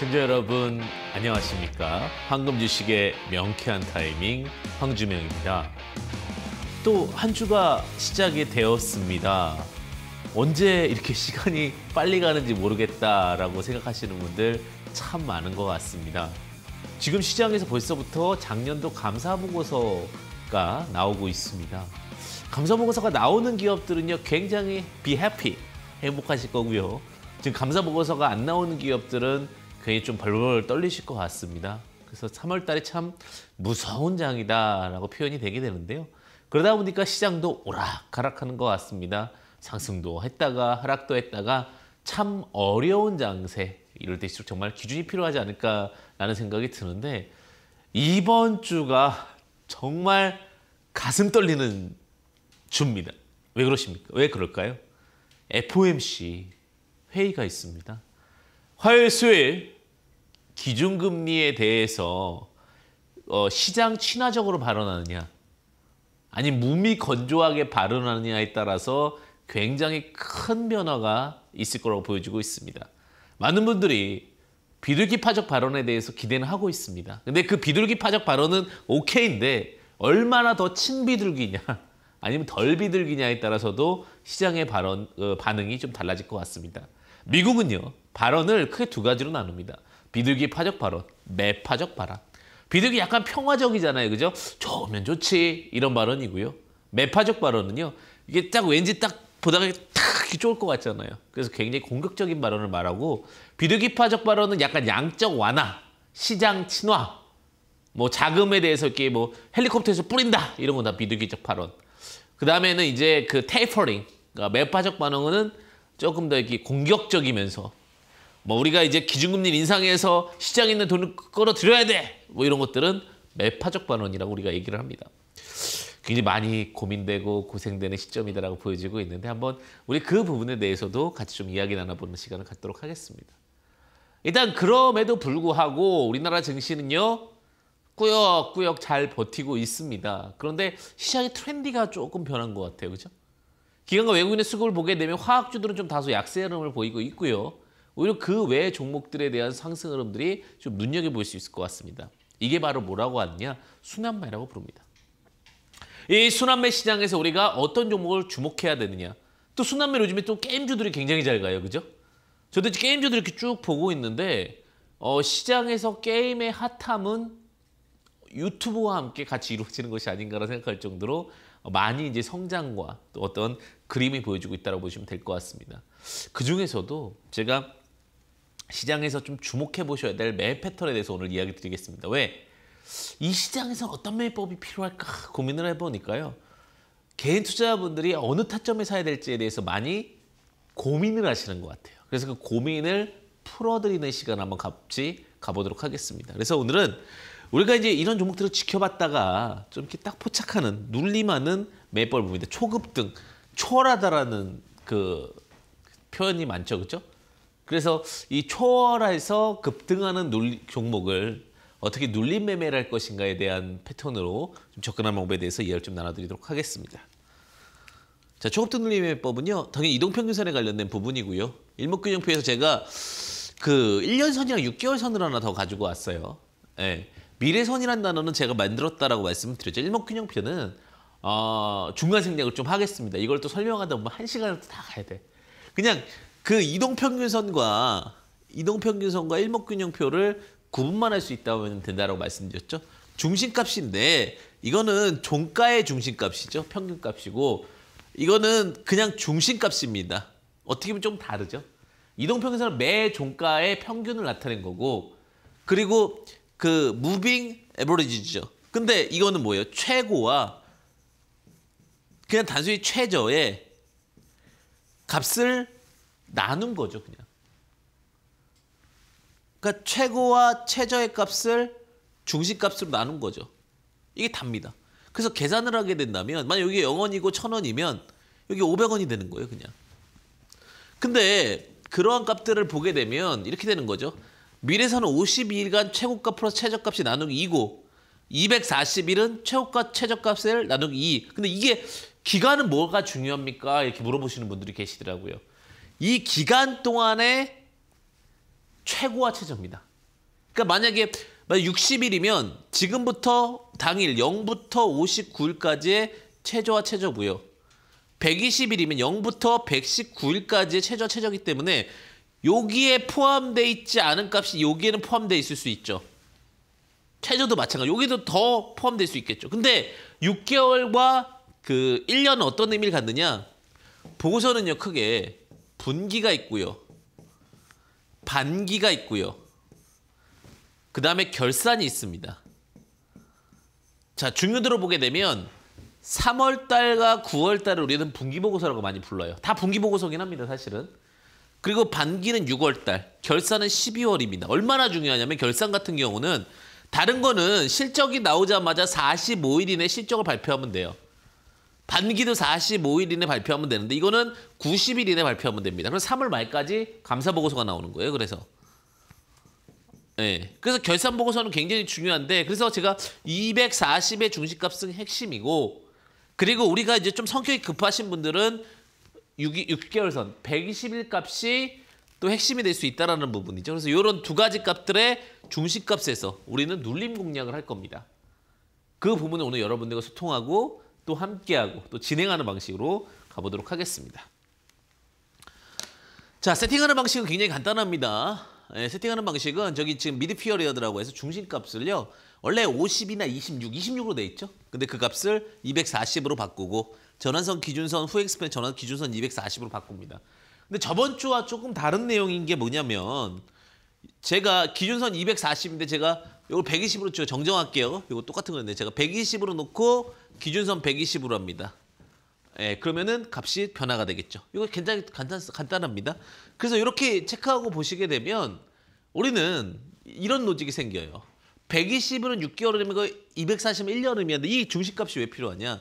시청자 여러분 안녕하십니까? 황금 지식의 명쾌한 타이밍 황주명입니다. 또 한 주가 시작이 되었습니다. 언제 이렇게 시간이 빨리 가는지 모르겠다라고 생각하시는 분들 참 많은 것 같습니다. 지금 시장에서 벌써부터 작년도 감사보고서가 나오고 있습니다. 감사보고서가 나오는 기업들은요 굉장히 비해피 행복하실 거고요. 지금 감사보고서가 안 나오는 기업들은 괜히 좀 벌벌 떨리실 것 같습니다. 그래서 3월 달이 참 무서운 장이다라고 표현이 되게 되는데요. 그러다 보니까 시장도 오락가락하는 것 같습니다. 상승도 했다가 하락도 했다가 참 어려운 장세 이럴 때일수록 정말 기준이 필요하지 않을까라는 생각이 드는데 이번 주가 정말 가슴 떨리는 주입니다. 왜 그러십니까? 왜 그럴까요? FOMC 회의가 있습니다. 화요일 수요일 기준금리에 대해서 어, 시장 친화적으로 발언하느냐 아니면 무미 건조하게 발언하느냐에 따라서 굉장히 큰 변화가 있을 거라고 보여지고 있습니다. 많은 분들이 비둘기 파적 발언에 대해서 기대는 하고 있습니다. 근데 그 비둘기 파적 발언은 오케이인데 얼마나 더 친비둘기냐 아니면 덜 비둘기냐에 따라서도 시장의 발언, 어, 반응이 좀 달라질 것 같습니다. 미국은요. 발언을 크게 두 가지로 나눕니다. 비둘기 파적 발언, 매파적 발언. 비둘기 약간 평화적이잖아요. 그죠? 좋으면 좋지. 이런 발언이고요. 매파적 발언은요. 이게 딱 왠지 딱 보다가 딱 좋을 것 같잖아요. 그래서 굉장히 공격적인 발언을 말하고 비둘기 파적 발언은 약간 양적 완화, 시장 친화, 뭐 자금에 대해서 이렇게 뭐 헬리콥터에서 뿌린다 이런 건 다 비둘기적 발언. 그 다음에는 이제 그 테이퍼링, 그러니까 매파적 발언은 조금 더 이렇게 공격적이면서 뭐 우리가 이제 기준금리 인상해서 시장에 있는 돈을 끌어들여야 돼. 뭐 이런 것들은 매파적 반원이라고 우리가 얘기를 합니다. 굉장히 많이 고민되고 고생되는 시점이다라고 보여지고 있는데 한번 우리 그 부분에 대해서도 같이 좀 이야기 나눠보는 시간을 갖도록 하겠습니다. 일단 그럼에도 불구하고 우리나라 증시는요 꾸역꾸역 잘 버티고 있습니다. 그런데 시장의 트렌디가 조금 변한 것 같아요, 그렇죠? 기관과 외국인의 수급을 보게 되면 화학주들은 좀 다소 약세 흐름을 보이고 있고요. 오히려 그 외 종목들에 대한 상승 흐름들이 좀 눈여겨볼 수 있을 것 같습니다. 이게 바로 뭐라고 하느냐? 순환매라고 부릅니다. 이 순환매 시장에서 우리가 어떤 종목을 주목해야 되느냐? 또 순환매 요즘에 또 게임주들이 굉장히 잘 가요. 그죠? 저도 게임주들 이렇게 쭉 보고 있는데 어, 시장에서 게임의 핫함은 유튜브와 함께 같이 이루어지는 것이 아닌가라 생각할 정도로 많이 이제 성장과 또 어떤 그림이 보여주고 있다고 보시면 될 것 같습니다. 그 중에서도 제가 시장에서 좀 주목해 보셔야 될 매매 패턴에 대해서 오늘 이야기 드리겠습니다. 왜? 이 시장에서 어떤 매매법이 필요할까 고민을 해보니까요. 개인 투자자분들이 어느 타점에 사야 될지에 대해서 많이 고민을 하시는 것 같아요. 그래서 그 고민을 풀어드리는 시간 한번 같이 가보도록 하겠습니다. 그래서 오늘은 우리가 이제 이런 종목들을 지켜봤다가 좀 이렇게 딱 포착하는 눌림하는 매매법입니다. 을 초급 등 초월하다라는 그 표현이 많죠. 그렇죠? 그래서 이 초월해서 급등하는 논리, 종목을 어떻게 눌림 매매를 할 것인가에 대한 패턴으로 좀 접근한 방법에 대해서 이해를 좀 나눠드리도록 하겠습니다. 자, 초급등 눌림 매매법은요. 당연히 이동평균선에 관련된 부분이고요. 일목균형표에서 제가 그 1년 선이랑 6개월 선을 하나 더 가지고 왔어요. 예. 미래선이라는 단어는 제가 만들었다라고 말씀을 드렸죠. 일목균형표는 어, 중간 생략을 좀 하겠습니다. 이걸 또 설명하다 보면 한 시간을 다 가야 돼. 그냥 그 이동평균선과 이동평균선과 일목균형표를 구분만 할 수 있다면 된다라고 말씀드렸죠. 중심값인데 이거는 종가의 중심값이죠. 평균값이고 이거는 그냥 중심값입니다. 어떻게 보면 좀 다르죠. 이동평균선은 매 종가의 평균을 나타낸 거고 그리고 그 무빙 에버리지죠. 근데 이거는 뭐예요? 최고와 그냥 단순히 최저의 값을 나눈 거죠, 그냥. 그러니까 최고와 최저의 값을 중심값으로 나눈 거죠. 이게 답니다. 그래서 계산을 하게 된다면 만약 여기 0원이고 1000원이면 여기 500원이 되는 거예요, 그냥. 근데 그러한 값들을 보게 되면 이렇게 되는 거죠. 미래에서는 52일간 최고값 플러스 최저값이 나누기 2고 241은 최고값 최저값을 나누기 2. 근데 이게 기간은 뭐가 중요합니까? 이렇게 물어보시는 분들이 계시더라고요. 이 기간 동안에 최고와 최저입니다. 그러니까 만약에 60일이면 지금부터 당일 0부터 59일까지의 최저와 최저고요. 120일이면 0부터 119일까지의 최저 최저기 때문에 여기에 포함돼 있지 않은 값이 여기에는 포함돼 있을 수 있죠. 최저도 마찬가지. 여기도 더 포함될 수 있겠죠. 근데 6개월과 그 1년은 어떤 의미를 갖느냐? 보고서는요, 크게 분기가 있고요. 반기가 있고요. 그 다음에 결산이 있습니다. 자, 중요도로 보게 되면 3월달과 9월달을 우리는 분기보고서라고 많이 불러요. 다 분기보고서긴 합니다, 사실은. 그리고 반기는 6월달, 결산은 12월입니다. 얼마나 중요하냐면 결산 같은 경우는 다른 거는 실적이 나오자마자 45일 이내 실적을 발표하면 돼요. 반기도 45일 이내 발표하면 되는데 이거는 90일 이내 발표하면 됩니다. 그래 3월 말까지 감사 보고서가 나오는 거예요. 그래서 예. 네. 그래서 결산 보고서는 굉장히 중요한데 그래서 제가 240의 중식값은 핵심이고 그리고 우리가 이제 좀 성격이 급하신 분들은 6, 개월선 120일 값이 또 핵심이 될 수 있다라는 부분이죠. 그래서 이런 두 가지 값들의 중식값에서 우리는 눌림 공략을 할 겁니다. 그 부분을 오늘 여러분들과 소통하고 또 함께하고 또 진행하는 방식으로 가보도록 하겠습니다. 자, 세팅하는 방식은 굉장히 간단합니다. 예, 세팅하는 방식은 저기 지금 미드피어리어드라고 해서 중심값을요. 원래 50이나 26, 26으로 돼 있죠. 근데 그 값을 240으로 바꾸고 전환선 기준선 후엑스펜 전환 기준선 240으로 바꿉니다. 근데 저번 주와 조금 다른 내용인 게 뭐냐면 제가 기준선 240인데 제가 이걸 120으로 줘 정정할게요. 이거 똑같은 건데 제가 120으로 놓고 기준선 120으로 합니다. 예, 그러면은 값이 변화가 되겠죠. 이거 굉장히 간단, 간단합니다. 그래서 이렇게 체크하고 보시게 되면 우리는 이런 로직이 생겨요. 1 2 0으로 6개월이면 240은 1년이면 이중식값이왜 필요하냐?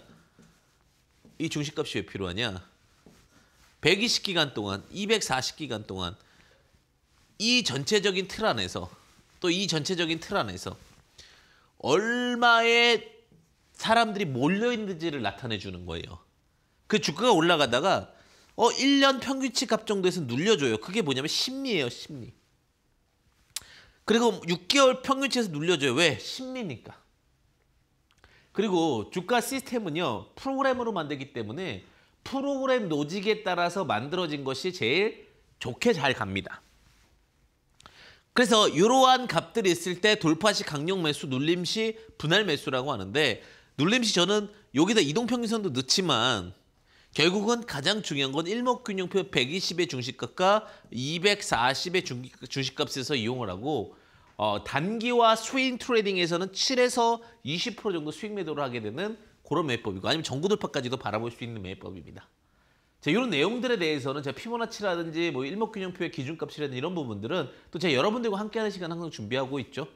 이중식값이왜 필요하냐? 120기간 동안, 240기간 동안 이 전체적인 틀 안에서 또이 전체적인 틀 안에서 얼마의 사람들이 몰려 있는지를 나타내 주는 거예요. 그 주가가 올라가다가 어 1년 평균치 값 정도에서 눌려줘요. 그게 뭐냐면 심리예요, 심리. 그리고 6개월 평균치에서 눌려줘요. 왜? 심리니까. 그리고 주가 시스템은요. 프로그램으로 만들기 때문에 프로그램 노직에 따라서 만들어진 것이 제일 좋게 잘 갑니다. 그래서 이러한 값들이 있을 때 돌파시, 강력 매수, 눌림시, 분할 매수라고 하는데 눌림시 저는 여기다 이동평균선도 넣지만 결국은 가장 중요한 건 일목균형표 120의 중식값과 240의 중식값에서 이용을 하고 어, 단기와 스윙 트레이딩에서는 7에서 20% 정도 수익 매도를 하게 되는 그런 매법이고 아니면 전구 돌파까지도 바라볼 수 있는 매법입니다. 자, 이런 내용들에 대해서는 제가 피보나치라든지 뭐 일목균형표의 기준값이라든지 이런 부분들은 또 제가 여러분들과 함께하는 시간 항상 준비하고 있죠.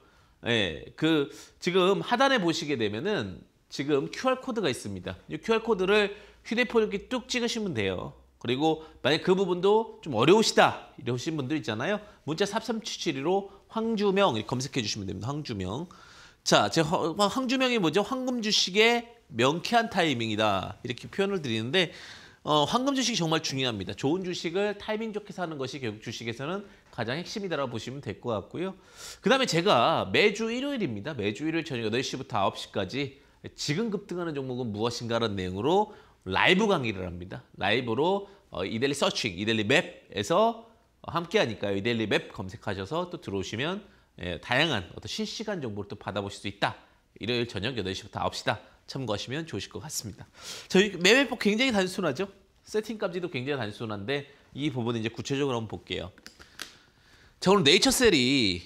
예, 그 지금 하단에 보시게 되면은 지금 QR 코드가 있습니다. 이 QR 코드를 휴대폰 이렇게 뚝 찍으시면 돼요. 그리고 만약 그 부분도 좀 어려우시다 이러신 분들 있잖아요. 문자 삽3772로 황주명 검색해 주시면 됩니다. 황주명. 자, 제 황주명이 뭐죠? 황금 주식의 명쾌한 타이밍이다 이렇게 표현을 드리는데 어, 황금 주식이 정말 중요합니다. 좋은 주식을 타이밍 좋게 사는 것이 결국 주식에서는 가장 핵심이다라고 보시면 될 것 같고요. 그 다음에 제가 매주 일요일입니다. 매주 일요일 저녁 8시부터 9시까지 지금 급등하는 종목은 무엇인가라는 내용으로 라이브 강의를 합니다. 라이브로 어, 이델리 서칭, 이델리 맵에서 함께 하니까요. 이델리 맵 검색하셔서 또 들어오시면 예, 다양한 어떤 실시간 정보를 또 받아보실 수 있다. 일요일 저녁 8시부터 9시다. 참고하시면 좋으실 것 같습니다. 저희 매매법 굉장히 단순하죠? 세팅 값지도 굉장히 단순한데 이 부분은 이제 구체적으로 한번 볼게요. 자 오늘 네이처셀이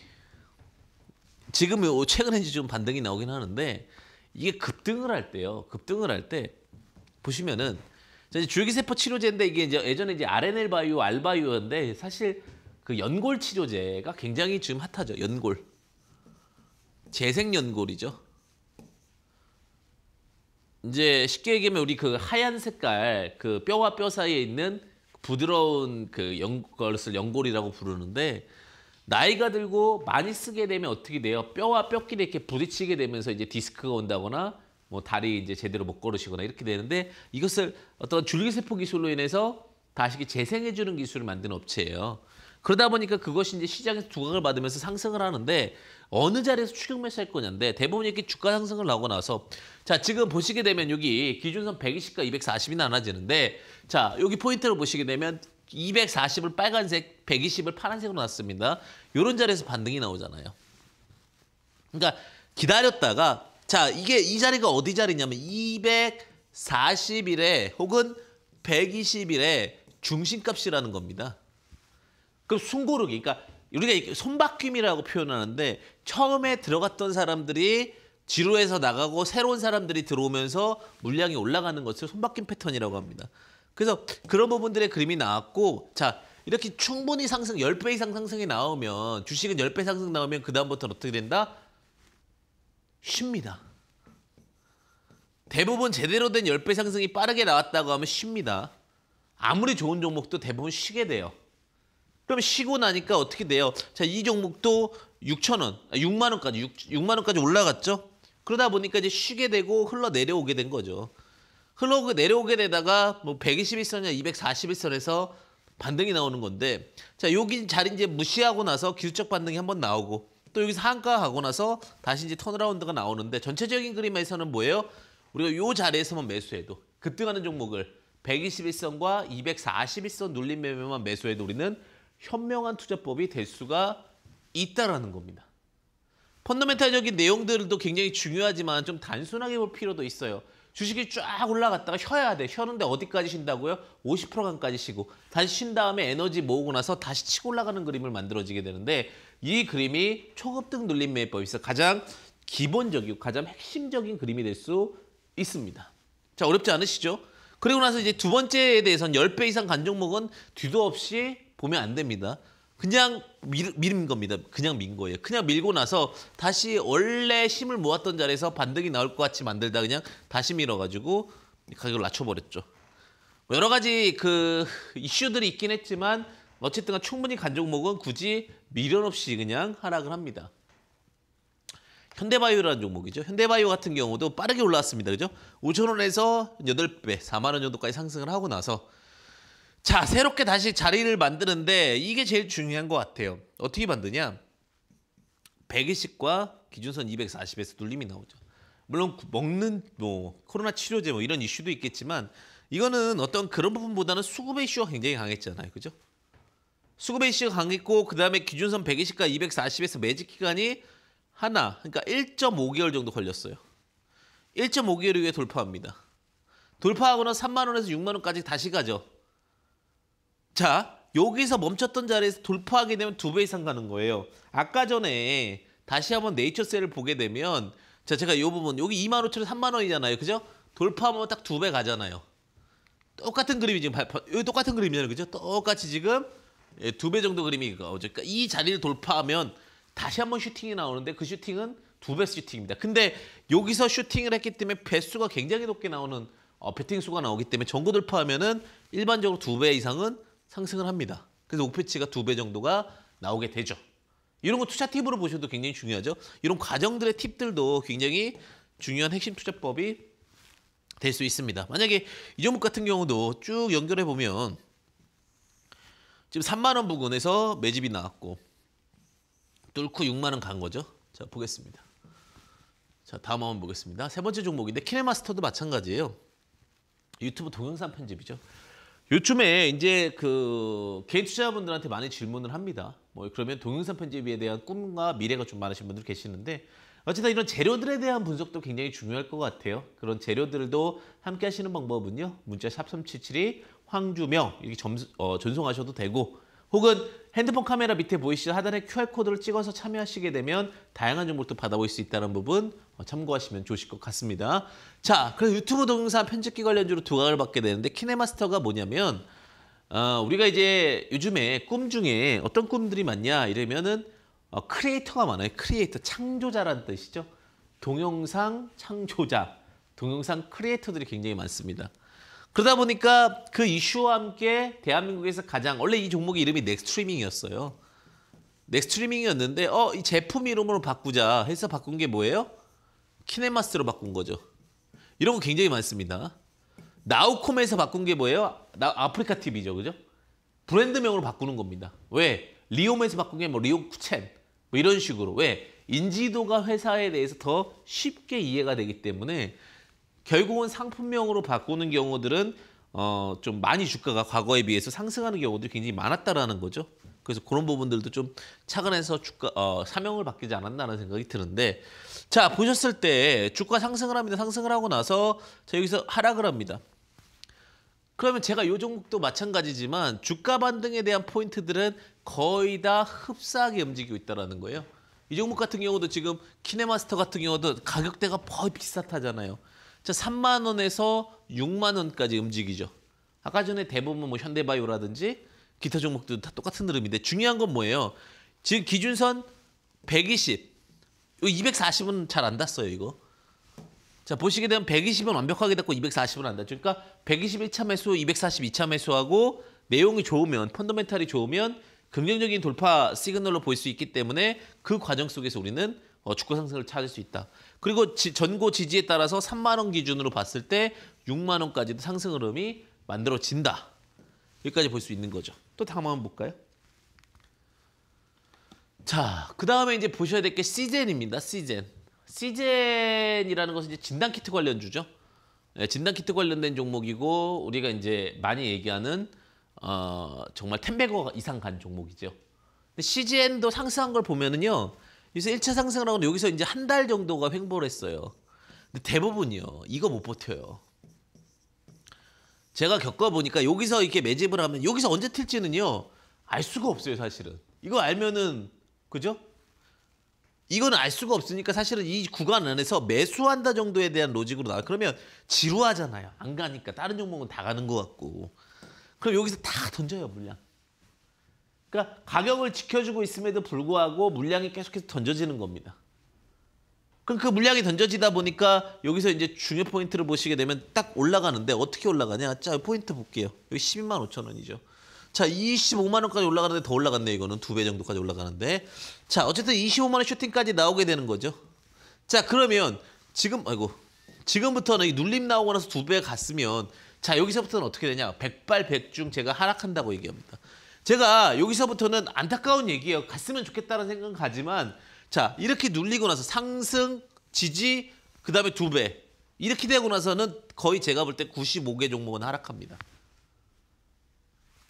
지금 최근에 지 반등이 나오긴 하는데 이게 급등을 할 때요. 급등을 할 때 보시면은 줄기세포 치료제인데 이게 이제 예전에 이제 RNL 바이오, 알바이오인데 사실 그 연골 치료제가 굉장히 지금 핫하죠. 연골. 재생 연골이죠. 이제 쉽게 얘기하면 우리 그 하얀 색깔 그 뼈와 뼈 사이에 있는 부드러운 그 연, 걸스 연골이라고 부르는데 나이가 들고 많이 쓰게 되면 어떻게 돼요? 뼈와 뼈끼리 이렇게 부딪히게 되면서 이제 디스크가 온다거나 뭐 다리 이제 제대로 못 걸으시거나 이렇게 되는데 이것을 어떤 줄기세포 기술로 인해서 다시 재생해 주는 기술을 만든 업체예요. 그러다 보니까 그것이 이제 시장에서 두각을 받으면서 상승을 하는데 어느 자리에서 추격 매수할 거냐인데 대부분 이렇게 주가 상승을 나오고 나서 자 지금 보시게 되면 여기 기준선 120과 240이 나눠지는데 자 여기 포인트를 보시게 되면 240을 빨간색, 120을 파란색으로 놨습니다. 이런 자리에서 반등이 나오잖아요. 그러니까 기다렸다가 자 이게 이 자리가 어디 자리냐면 240일에 혹은 120일에 중심값이라는 겁니다. 그 숨고르기. 그러니까 우리가 손바뀜이라고 표현하는데 처음에 들어갔던 사람들이 지루해서 나가고 새로운 사람들이 들어오면서 물량이 올라가는 것을 손바뀜 패턴이라고 합니다. 그래서 그런 부분들의 그림이 나왔고 자 이렇게 충분히 상승 10배 이상 상승이 나오면 주식은 10배 상승 나오면 그 다음부터는 어떻게 된다? 쉽니다. 대부분 제대로 된 10배 상승이 빠르게 나왔다고 하면 쉽니다. 아무리 좋은 종목도 대부분 쉬게 돼요. 그럼 쉬고 나니까 어떻게 돼요? 자, 이 종목도 6천 원, 6만 아, 원까지 6, 만 원까지 올라갔죠. 그러다 보니까 이제 쉬게 되고 흘러 내려오게 된 거죠. 흘러 내려오게 되다가 뭐 121선이나 241선에서 반등이 나오는 건데 자 여기 자리 이제 무시하고 나서 기술적 반등이 한번 나오고 또 여기서 한가하고 나서 다시 이제 턴어라운드가 나오는데 전체적인 그림에서는 뭐예요? 우리가 요 자리에서만 매수해도 급등하는 종목을 121선과 241선 눌림 매매만 매수해도 우리는 현명한 투자법이 될 수가 있다라는 겁니다. 펀더멘탈적인 내용들도 굉장히 중요하지만 좀 단순하게 볼 필요도 있어요. 주식이 쫙 올라갔다가 쉬어야 돼. 쉬는데 어디까지 쉰다고요? 50%간까지 쉬고 다시 쉰 다음에 에너지 모으고 나서 다시 치고 올라가는 그림을 만들어지게 되는데 이 그림이 초급등 눌림 매매법에서 가장 기본적이고 가장 핵심적인 그림이 될 수 있습니다. 자 어렵지 않으시죠? 그리고 나서 이제 두 번째에 대해서는 10배 이상 간 종목은 뒤도 없이 보면 안 됩니다. 그냥 밀, 밀은 겁니다. 그냥 민 거예요. 그냥 밀고 나서 다시 원래 힘을 모았던 자리에서 반등이 나올 것 같이 만들다 그냥 다시 밀어가지고 가격을 낮춰버렸죠. 뭐 여러 가지 그 이슈들이 있긴 했지만 어쨌든 충분히 간 종목은 굳이 미련 없이 그냥 하락을 합니다. 현대바이오라는 종목이죠. 현대바이오 같은 경우도 빠르게 올라왔습니다. 그죠? 5천 원에서 8배, 4만 원 정도까지 상승을 하고 나서 자, 새롭게 다시 자리를 만드는데 이게 제일 중요한 것 같아요. 어떻게 만드냐? 120과 기준선 240에서 눌림이 나오죠. 물론 먹는 뭐 코로나 치료제 뭐 이런 이슈도 있겠지만 이거는 어떤 그런 부분보다는 수급의 이슈가 굉장히 강했잖아요. 그죠? 수급의 이슈가 강했고 그다음에 기준선 120과 240에서 매직 기간이 하나 그러니까 1.5개월 정도 걸렸어요. 1.5개월 후에 돌파합니다. 돌파하고는 3만 원에서 6만 원까지 다시 가죠. 자, 여기서 멈췄던 자리에서 돌파하게 되면 두 배 이상 가는 거예요. 아까 전에 다시 한번 네이처셀을 보게 되면 자, 제가 이 부분 여기 2만 5천원, 3만 원이잖아요. 그죠? 돌파하면 딱 두 배 가잖아요. 똑같은 그림이 지금 발표, 여기 똑같은 그림이잖아요. 그죠? 똑같이 지금 예, 두배 정도 그림이 이거죠. 그러니까 이 자리를 돌파하면 다시 한번 슈팅이 나오는데 그 슈팅은 두 배 슈팅입니다. 근데 여기서 슈팅을 했기 때문에 배수가 굉장히 높게 나오는 어, 배팅 수가 나오기 때문에 전구 돌파하면은 일반적으로 두 배 이상은 상승을 합니다. 그래서 목표치가 두 배 정도가 나오게 되죠. 이런 거 투자 팁으로 보셔도 굉장히 중요하죠. 이런 과정들의 팁들도 굉장히 중요한 핵심 투자법이 될 수 있습니다. 만약에 이 종목 같은 경우도 쭉 연결해 보면 지금 3만 원 부근에서 매집이 나왔고 뚫고 6만 원 간 거죠. 자 보겠습니다. 자 다음 한번 보겠습니다. 세 번째 종목인데 키네마스터도 마찬가지예요. 유튜브 동영상 편집이죠. 요즘에 이제 그 개인 투자자분들한테 많이 질문을 합니다. 뭐 그러면 동영상 편집에 대한 꿈과 미래가 좀 많으신 분들 계시는데 어쨌든 이런 재료들에 대한 분석도 굉장히 중요할 것 같아요. 그런 재료들도 함께 하시는 방법은요. 문자 샵3772 황주명 이렇게 점, 수 어, 전송하셔도 되고 혹은 핸드폰 카메라 밑에 보이시는 하단에 QR코드를 찍어서 참여하시게 되면 다양한 정보도 받아볼 수 있다는 부분 어, 참고하시면 좋으실 것 같습니다. 자, 그래서 유튜브 동영상 편집기 관련주로 두각을 받게 되는데 키네마스터가 뭐냐면 어, 우리가 이제 요즘에 꿈 중에 어떤 꿈들이 많냐 이러면은 어, 크리에이터가 많아요. 크리에이터, 창조자라는 뜻이죠. 동영상 창조자, 동영상 크리에이터들이 굉장히 많습니다. 그러다 보니까 그 이슈와 함께 대한민국에서 가장 원래 이 종목의 이름이 넥스트리밍이었어요. 넥스트리밍이었는데 어 이 제품 이름으로 바꾸자 해서 바꾼 게 뭐예요? 키네마스로 바꾼 거죠. 이런 거 굉장히 많습니다. 나우콤에서 바꾼 게 뭐예요? 나, 아프리카 TV죠, 그죠? 브랜드명으로 바꾸는 겁니다. 왜? 리움에서 바꾼 게 뭐 리오쿠첸 뭐 이런 식으로 왜? 인지도가 회사에 대해서 더 쉽게 이해가 되기 때문에 결국은 상품명으로 바꾸는 경우들은 어, 좀 많이 주가가 과거에 비해서 상승하는 경우도 굉장히 많았다라는 거죠. 그래서 그런 부분들도 좀 차근해서 주가 어, 사명을 바뀌지 않았나라는 생각이 드는데 자 보셨을 때 주가 상승을 합니다. 상승을 하고 나서 자 여기서 하락을 합니다. 그러면 제가 요 종목도 마찬가지지만 주가 반등에 대한 포인트들은 거의 다 흡사하게 움직이고 있다는 거예요. 이 종목 같은 경우도 지금 키네마스터 같은 경우도 가격대가 거의 비슷하잖아요. 자, 3만 원에서 6만 원까지 움직이죠. 아까 전에 대부분 뭐 현대바이오라든지 기타 종목들도 다 똑같은 흐름인데 중요한 건 뭐예요? 지금 기준선 120, 240은 잘 안 닿았어요, 이거. 자, 보시게 되면 120은 완벽하게 닿고 240은 안 닿죠. 그러니까 121차 매수, 242차 매수하고 내용이 좋으면, 펀더멘탈이 좋으면 긍정적인 돌파 시그널로 볼 수 있기 때문에 그 과정 속에서 우리는 어, 주가 상승을 찾을 수 있다. 그리고 지, 전고 지지에 따라서 3만 원 기준으로 봤을 때 6만 원까지도 상승 흐름이 만들어진다. 여기까지 볼 수 있는 거죠. 또 다음 한번 볼까요? 자, 그 다음에 이제 보셔야 될게 시젠입니다. 시젠. 시젠이라는 것은 이제 진단키트 관련주죠. 네, 예, 진단키트 관련된 종목이고 우리가 이제 많이 얘기하는 어, 정말 텐베거 이상 간 종목이죠. 근데 시젠도 상승한 걸 보면은요. 그래서 1차 상승을 하고 여기서 이제 한 달 정도가 횡보를 했어요. 근데 대부분이요. 이거 못 버텨요. 제가 겪어보니까 여기서 이렇게 매집을 하면 여기서 언제 튈지는요. 알 수가 없어요, 사실은. 이거 알면은 그죠? 이거는 알 수가 없으니까 사실은 이 구간 안에서 매수한다 정도에 대한 로직으로 나와. 그러면 지루하잖아요. 안 가니까 다른 종목은 다 가는 것 같고. 그럼 여기서 다 던져요, 물량. 그러니까 가격을 지켜주고 있음에도 불구하고 물량이 계속해서 던져지는 겁니다. 그럼 그 물량이 던져지다 보니까 여기서 이제 중요 포인트를 보시게 되면 딱 올라가는데 어떻게 올라가냐? 자, 포인트 볼게요. 여기 12만 5천 원이죠. 자, 25만 원까지 올라가는데 더 올라갔네 이거는 두 배 정도까지 올라가는데. 자, 어쨌든 25만 원 쇼팅까지 나오게 되는 거죠. 자, 그러면 지금 아이고 지금부터는 눌림 나오고 나서 두 배 갔으면 자, 여기서부터는 어떻게 되냐? 백발백중 제가 하락한다고 얘기합니다. 제가 여기서부터는 안타까운 얘기예요. 갔으면 좋겠다는 생각은 가지만 자 이렇게 눌리고 나서 상승, 지지, 그 다음에 두 배. 이렇게 되고 나서는 거의 제가 볼 때 95개 종목은 하락합니다.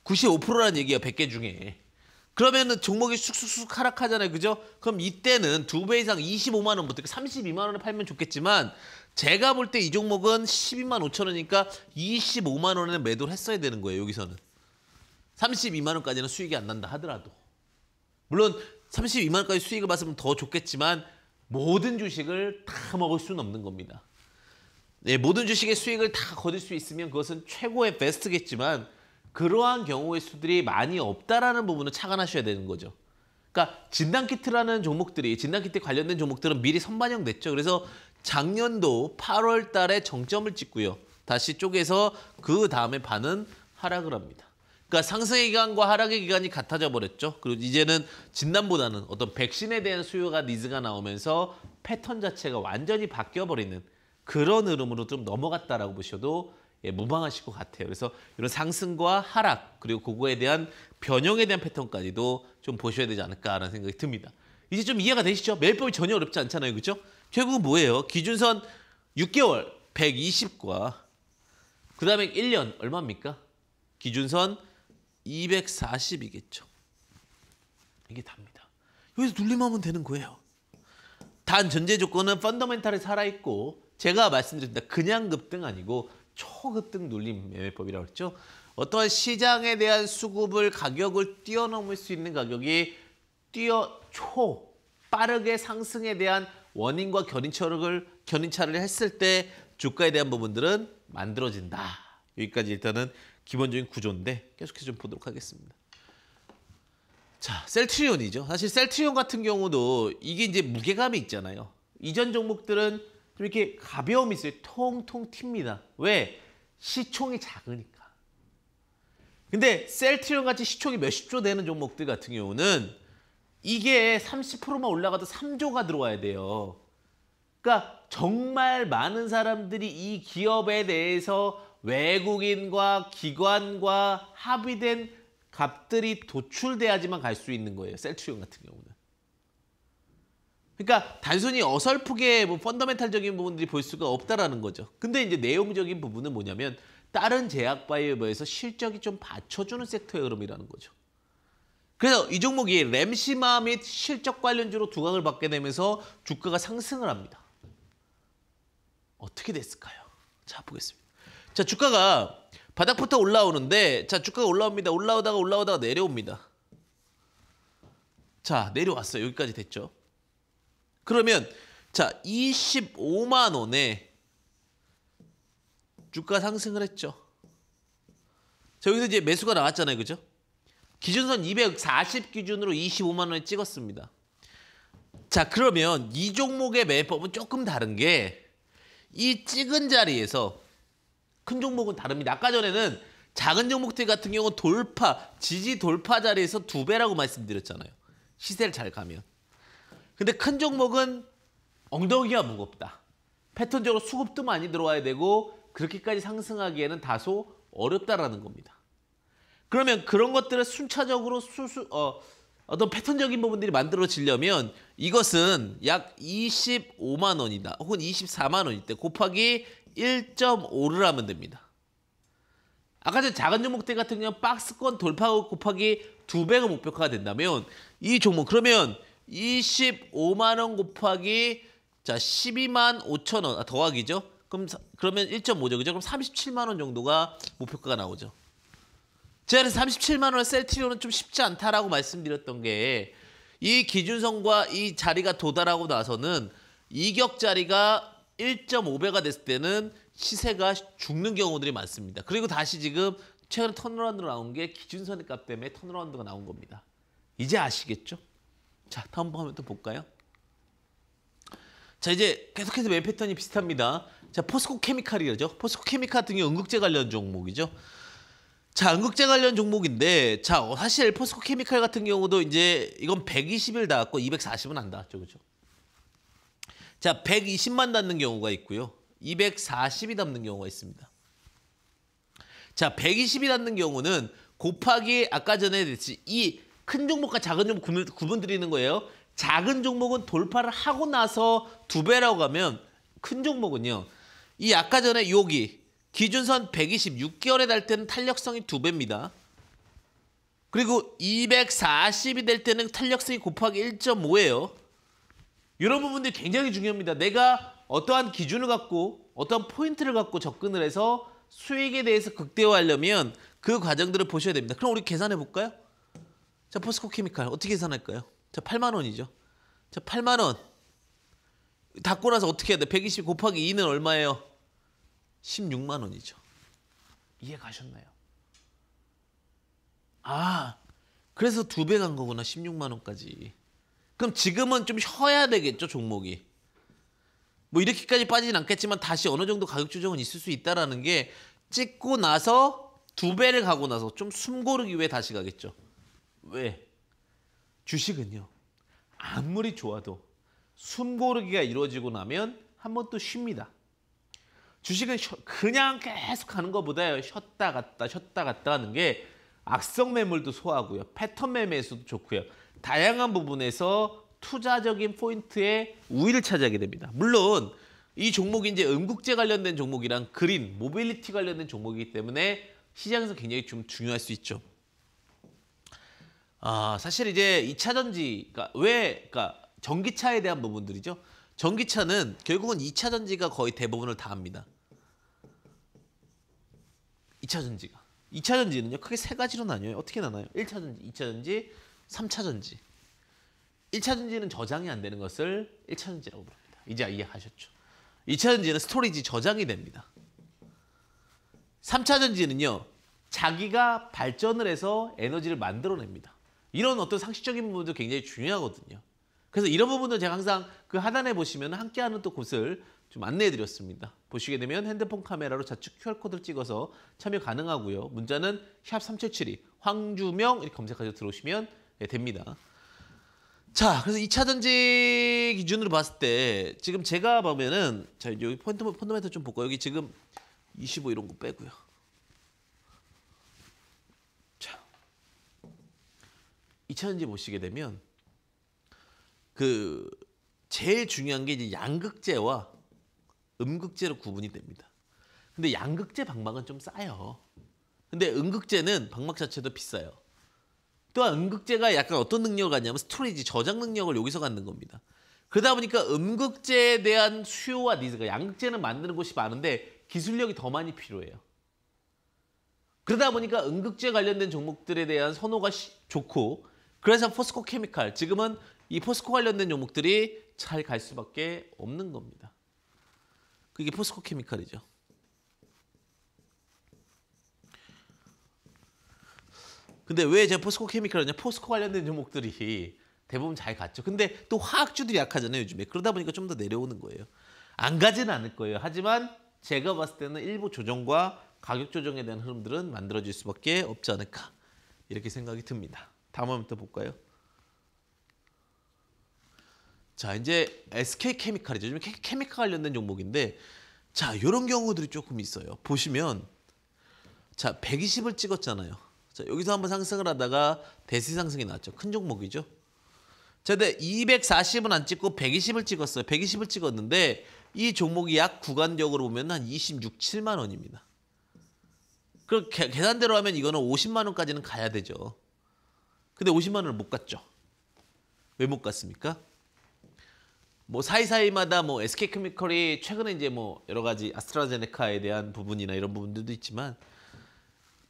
95%라는 얘기예요. 100개 중에. 그러면은 종목이 쑥쑥쑥 하락하잖아요. 그죠? 그럼 이때는 두 배 이상 25만 원부터 32만 원에 팔면 좋겠지만 제가 볼 때 이 종목은 12만 5천 원이니까 25만 원에 매도를 했어야 되는 거예요. 여기서는. 32만 원까지는 수익이 안 난다 하더라도 물론 32만 원까지 수익을 봤으면 더 좋겠지만 모든 주식을 다 먹을 수는 없는 겁니다. 네, 모든 주식의 수익을 다 거둘 수 있으면 그것은 최고의 베스트겠지만 그러한 경우의 수들이 많이 없다라는 부분을 착안하셔야 되는 거죠. 그러니까 진단키트라는 종목들이 진단키트 관련된 종목들은 미리 선반영됐죠. 그래서 작년도 8월 달에 정점을 찍고요. 다시 쪼개서 그 다음에 반은 하락을 합니다. 그러니까 상승의 기간과 하락의 기간이 같아져 버렸죠. 그리고 이제는 진단보다는 어떤 백신에 대한 수요가 니즈가 나오면서 패턴 자체가 완전히 바뀌어 버리는 그런 흐름으로 좀 넘어갔다라고 보셔도 예, 무방하실 것 같아요. 그래서 이런 상승과 하락 그리고 그거에 대한 변형에 대한 패턴까지도 좀 보셔야 되지 않을까라는 생각이 듭니다. 이제 좀 이해가 되시죠? 매일법이 전혀 어렵지 않잖아요. 그죠? 결국은 뭐예요? 기준선 6개월 120과 그다음에 1년 얼마입니까? 기준선 240이겠죠. 이게 답니다. 여기서 둘림하면 되는 거예요. 단 전제 조건은 펀더멘탈이 살아있고 제가 말씀드렸다 그냥 급등 아니고 초급등 눌림 매매법이라고 했죠. 어떠한 시장에 대한 수급을 가격을 뛰어넘을 수 있는 가격이 뛰어 초 빠르게 상승에 대한 원인과 견인처를 결인차를 했을 때 주가에 대한 부분들은 만들어진다. 여기까지 일단은 기본적인 구조인데 계속해서 좀 보도록 하겠습니다. 자, 셀트리온이죠. 사실 셀트리온 같은 경우도 이게 이제 무게감이 있잖아요. 이전 종목들은 좀 이렇게 가벼움이 있어요. 통통 튑니다. 왜? 시총이 작으니까. 근데 셀트리온 같이 시총이 몇십조 되는 종목들 같은 경우는 이게 30%만 올라가도 3조가 들어와야 돼요. 그러니까 정말 많은 사람들이 이 기업에 대해서 외국인과 기관과 합의된 값들이 도출돼야지만 갈 수 있는 거예요. 셀트리온 같은 경우는. 그러니까 단순히 어설프게 뭐 펀더멘탈적인 부분들이 볼 수가 없다라는 거죠. 근데 이제 내용적인 부분은 뭐냐면 다른 제약바이오에 서 실적이 좀 받쳐주는 섹터의 흐름이라는 거죠. 그래서 이 종목이 램시마 및 실적 관련주로 두각을 받게 되면서 주가가 상승을 합니다. 어떻게 됐을까요? 자, 보겠습니다. 자, 주가가 바닥부터 올라오는데 자, 주가가 올라옵니다. 올라오다가 올라오다가 내려옵니다. 자, 내려왔어요. 여기까지 됐죠. 그러면 자, 25만 원에 주가 상승을 했죠. 자, 여기서 이제 매수가 나왔잖아요. 그죠? 기준선 240 기준으로 25만 원에 찍었습니다. 자, 그러면 이 종목의 매법은 조금 다른 게 이 찍은 자리에서 큰 종목은 다릅니다. 아까 전에는 작은 종목들 같은 경우 돌파, 지지 돌파 자리에서 두 배라고 말씀드렸잖아요. 시세를 잘 가면. 근데 큰 종목은 엉덩이가 무겁다. 패턴적으로 수급도 많이 들어와야 되고 그렇게까지 상승하기에는 다소 어렵다라는 겁니다. 그러면 그런 것들을 순차적으로 수수 어, 어떤 패턴적인 부분들이 만들어지려면 이것은 약 25만 원이다 혹은 24만 원일 때 곱하기 1.5를 하면 됩니다. 아까 전 작은 종목들 같은 경우 박스권 돌파 곱하기 두배가 목표가 된다면 이 종목 그러면 25만 원 곱하기 자 12만 5천 원 아, 더하기죠. 그럼 그러면 1.5죠. 그죠? 그럼 37만 원 정도가 목표가가 나오죠. 제가 그래서 37만 원을 셀트리온좀 쉽지 않다라고 말씀드렸던 게 이 기준선과 이 자리가 도달하고 나서는 이격 자리가 1.5배가 됐을 때는 시세가 죽는 경우들이 많습니다. 그리고 다시 지금 최근에 턴어라운드로 나온 게 기준선의 값 때문에 턴어라운드가 나온 겁니다. 이제 아시겠죠? 자, 다음 화면 또 볼까요? 자, 이제 계속해서 매 패턴이 비슷합니다. 자, 포스코 케미칼이죠. 포스코 케미칼 등이 응극제 관련 종목이죠. 자, 응극제 관련 종목인데 자, 사실 포스코 케미칼 같은 경우도 이제 이건 120일 나왔고 240은 안 나왔죠. 그죠? 자, 120만 닿는 경우가 있고요. 240이 닿는 경우가 있습니다. 자, 120이 닿는 경우는 곱하기 아까 전에 됐지 이 큰 종목과 작은 종목 구분, 구분 드리는 거예요. 작은 종목은 돌파를 하고 나서 두 배라고 하면 큰 종목은요. 이 아까 전에 여기 기준선 126개월에 달 때는 탄력성이 두 배입니다. 그리고 240이 될 때는 탄력성이 곱하기 1.5예요. 이런 부분들이 굉장히 중요합니다. 내가 어떠한 기준을 갖고 어떠한 포인트를 갖고 접근을 해서 수익에 대해서 극대화하려면 그 과정들을 보셔야 됩니다. 그럼 우리 계산해 볼까요? 자, 포스코 케미칼 어떻게 계산할까요? 자, 8만 원이죠. 자, 8만 원. 닫고 나서 어떻게 해야 돼? 120 곱하기 2는 얼마예요? 16만 원이죠. 이해 가셨나요? 아, 그래서 두 배 간 거구나. 16만 원까지. 그럼 지금은 좀 쉬어야 되겠죠 종목이. 뭐 이렇게까지 빠지진 않겠지만 다시 어느 정도 가격 조정은 있을 수 있다라는 게 찍고 나서 두 배를 가고 나서 좀 숨 고르기 위해 다시 가겠죠. 왜? 주식은요. 아무리 좋아도 숨 고르기가 이루어지고 나면 한 번 또 쉽니다. 주식은 그냥 계속 가는 것보다 쉬었다 갔다 쉬었다 갔다 하는 게 악성 매물도 소화하고요. 패턴 매매에서도 좋고요. 다양한 부분에서 투자적인 포인트의 우위를 차지하게 됩니다. 물론 이 종목이 이제 음국재 관련된 종목이랑 그린, 모빌리티 관련된 종목이기 때문에 시장에서 굉장히 좀 중요할 수 있죠. 아, 사실 이제 2차 전지가 그러니까 왜 그러니까 전기차에 대한 부분들이죠. 전기차는 결국은 2차 전지가 거의 대부분을 다 합니다. 2차 전지가. 2차 전지는요. 크게 세 가지로 나뉘어요. 어떻게 나눠요? 1차 전지, 2차 전지, 3차 전지. 1차 전지는 저장이 안 되는 것을 1차 전지라고 부릅니다. 이제 이해하셨죠? 2차 전지는 스토리지 저장이 됩니다. 3차 전지는요. 자기가 발전을 해서 에너지를 만들어냅니다. 이런 어떤 상식적인 부분도 굉장히 중요하거든요. 그래서 이런 부분도 제가 항상 그 하단에 보시면 함께하는 또 곳을 좀 안내해 드렸습니다. 보시게 되면 핸드폰 카메라로 좌측 QR코드를 찍어서 참여 가능하고요. 문자는 샵3772 황주명 이렇게 검색하셔서 들어오시면 예, 됩니다. 자, 그래서 2차 전지 기준으로 봤을 때 지금 제가 보면은 자, 여기 포인트 펀더멘트 좀 볼까요? 여기 지금 25 이런 거 빼고요. 자. 2차 전지 보시게 되면 그 제일 중요한 게 이제 양극재와 음극재로 구분이 됩니다. 근데 양극재 방막은 좀 싸요. 근데 음극재는 방막 자체도 비싸요. 또한 음극재가 약간 어떤 능력을 갖냐면 스토리지 저장 능력을 여기서 갖는 겁니다. 그러다 보니까 음극재에 대한 수요와 니즈가 그러니까 양극재는 만드는 곳이 많은데 기술력이 더 많이 필요해요. 그러다 보니까 음극재 관련된 종목들에 대한 선호가 좋고 그래서 포스코 케미칼 지금은 이 포스코 관련된 종목들이 잘 갈 수밖에 없는 겁니다. 그게 포스코 케미칼이죠. 근데 왜 제가 포스코 케미컬이냐 포스코 관련된 종목들이 대부분 잘 갔죠. 근데 또 화학주들이 약하잖아요 요즘에. 그러다 보니까 좀 더 내려오는 거예요. 안 가지는 않을 거예요. 하지만 제가 봤을 때는 일부 조정과 가격 조정에 대한 흐름들은 만들어질 수밖에 없지 않을까 이렇게 생각이 듭니다. 다음 화면 부터 볼까요? 자 이제 SK 케미칼이죠. 요즘 케미칼 관련된 종목인데 자 이런 경우들이 조금 있어요. 보시면 자 120을 찍었잖아요. 자, 여기서 한번 상승을 하다가 대세 상승이 나왔죠. 큰 종목이죠. 자, 근데 240은 안 찍고 120을 찍었어요. 120을 찍었는데 이 종목이 약 구간적으로 보면 한 26, 7만 원입니다. 그 계산대로 하면 이거는 50만 원까지는 가야 되죠. 근데 50만 원을 못 갔죠. 왜 못 갔습니까? 뭐 사이사이마다 뭐 SK케미컬이 최근에 이제 뭐 여러 가지 아스트라제네카에 대한 부분이나 이런 부분들도 있지만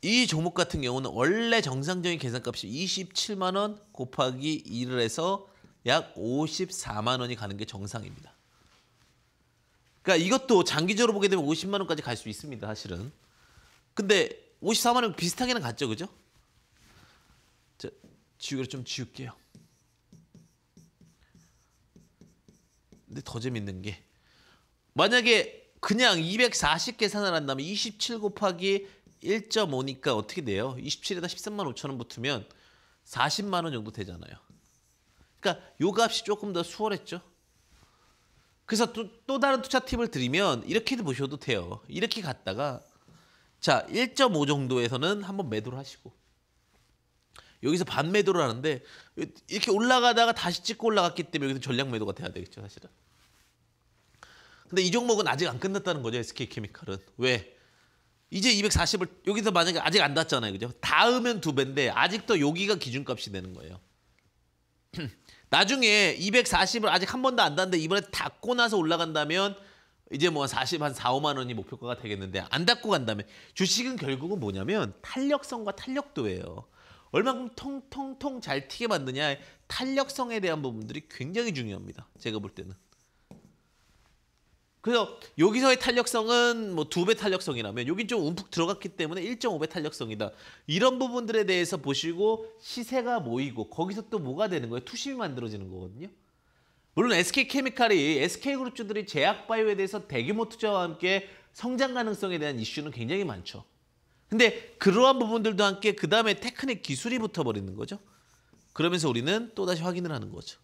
이 종목 같은 경우는 원래 정상적인 계산값이 27만 원 곱하기 2를 해서 약 54만 원이 가는 게 정상입니다. 그러니까 이것도 장기적으로 보게 되면 50만 원까지 갈 수 있습니다. 사실은. 근데 54만 원 비슷하게는 갔죠. 그죠? 자, 지우개를 좀 지울게요. 근데 더 재밌는 게 만약에 그냥 240 계산을 한다면 27 곱하기 1.5니까 어떻게 돼요? 27에다 13만 5천 원 붙으면 40만 원 정도 되잖아요. 그러니까 요 값이 조금 더 수월했죠. 그래서 또, 또 다른 투자 팁을 드리면 이렇게도 보셔도 돼요. 이렇게 갔다가 자1.5 정도에서는 한번 매도를 하시고 여기서 반 매도를 하는데 이렇게 올라가다가 다시 찍고 올라갔기 때문에 여기서 전략 매도가 돼야 되겠죠 사실은. 근데 이 종목은 아직 안 끝났다는 거죠 SK 케미칼은. 왜? 이제 240을 여기서 만약에 아직 안 닿잖아요. 그죠? 닿으면 두 배인데 아직도 여기가 기준값이 되는 거예요. 나중에 240을 아직 한 번도 안 닿는데 이번에 닿고 나서 올라간다면 이제 뭐 40, 한 4, 5만 원이 목표가가 되겠는데 안 닿고 간다면 주식은 결국은 뭐냐면 탄력성과 탄력도예요. 얼만큼 통통통 잘 튀게 만드냐 탄력성에 대한 부분들이 굉장히 중요합니다. 제가 볼 때는. 그래서 여기서의 탄력성은 뭐 두 배 탄력성이라면 여긴 좀 움푹 들어갔기 때문에 1.5배 탄력성이다. 이런 부분들에 대해서 보시고 시세가 모이고 거기서 또 뭐가 되는 거예요? 투심이 만들어지는 거거든요. 물론 SK케미칼이 SK그룹주들이 제약바이오에 대해서 대규모 투자와 함께 성장 가능성에 대한 이슈는 굉장히 많죠. 근데 그러한 부분들도 함께 그 다음에 테크닉 기술이 붙어버리는 거죠. 그러면서 우리는 또다시 확인을 하는 거죠.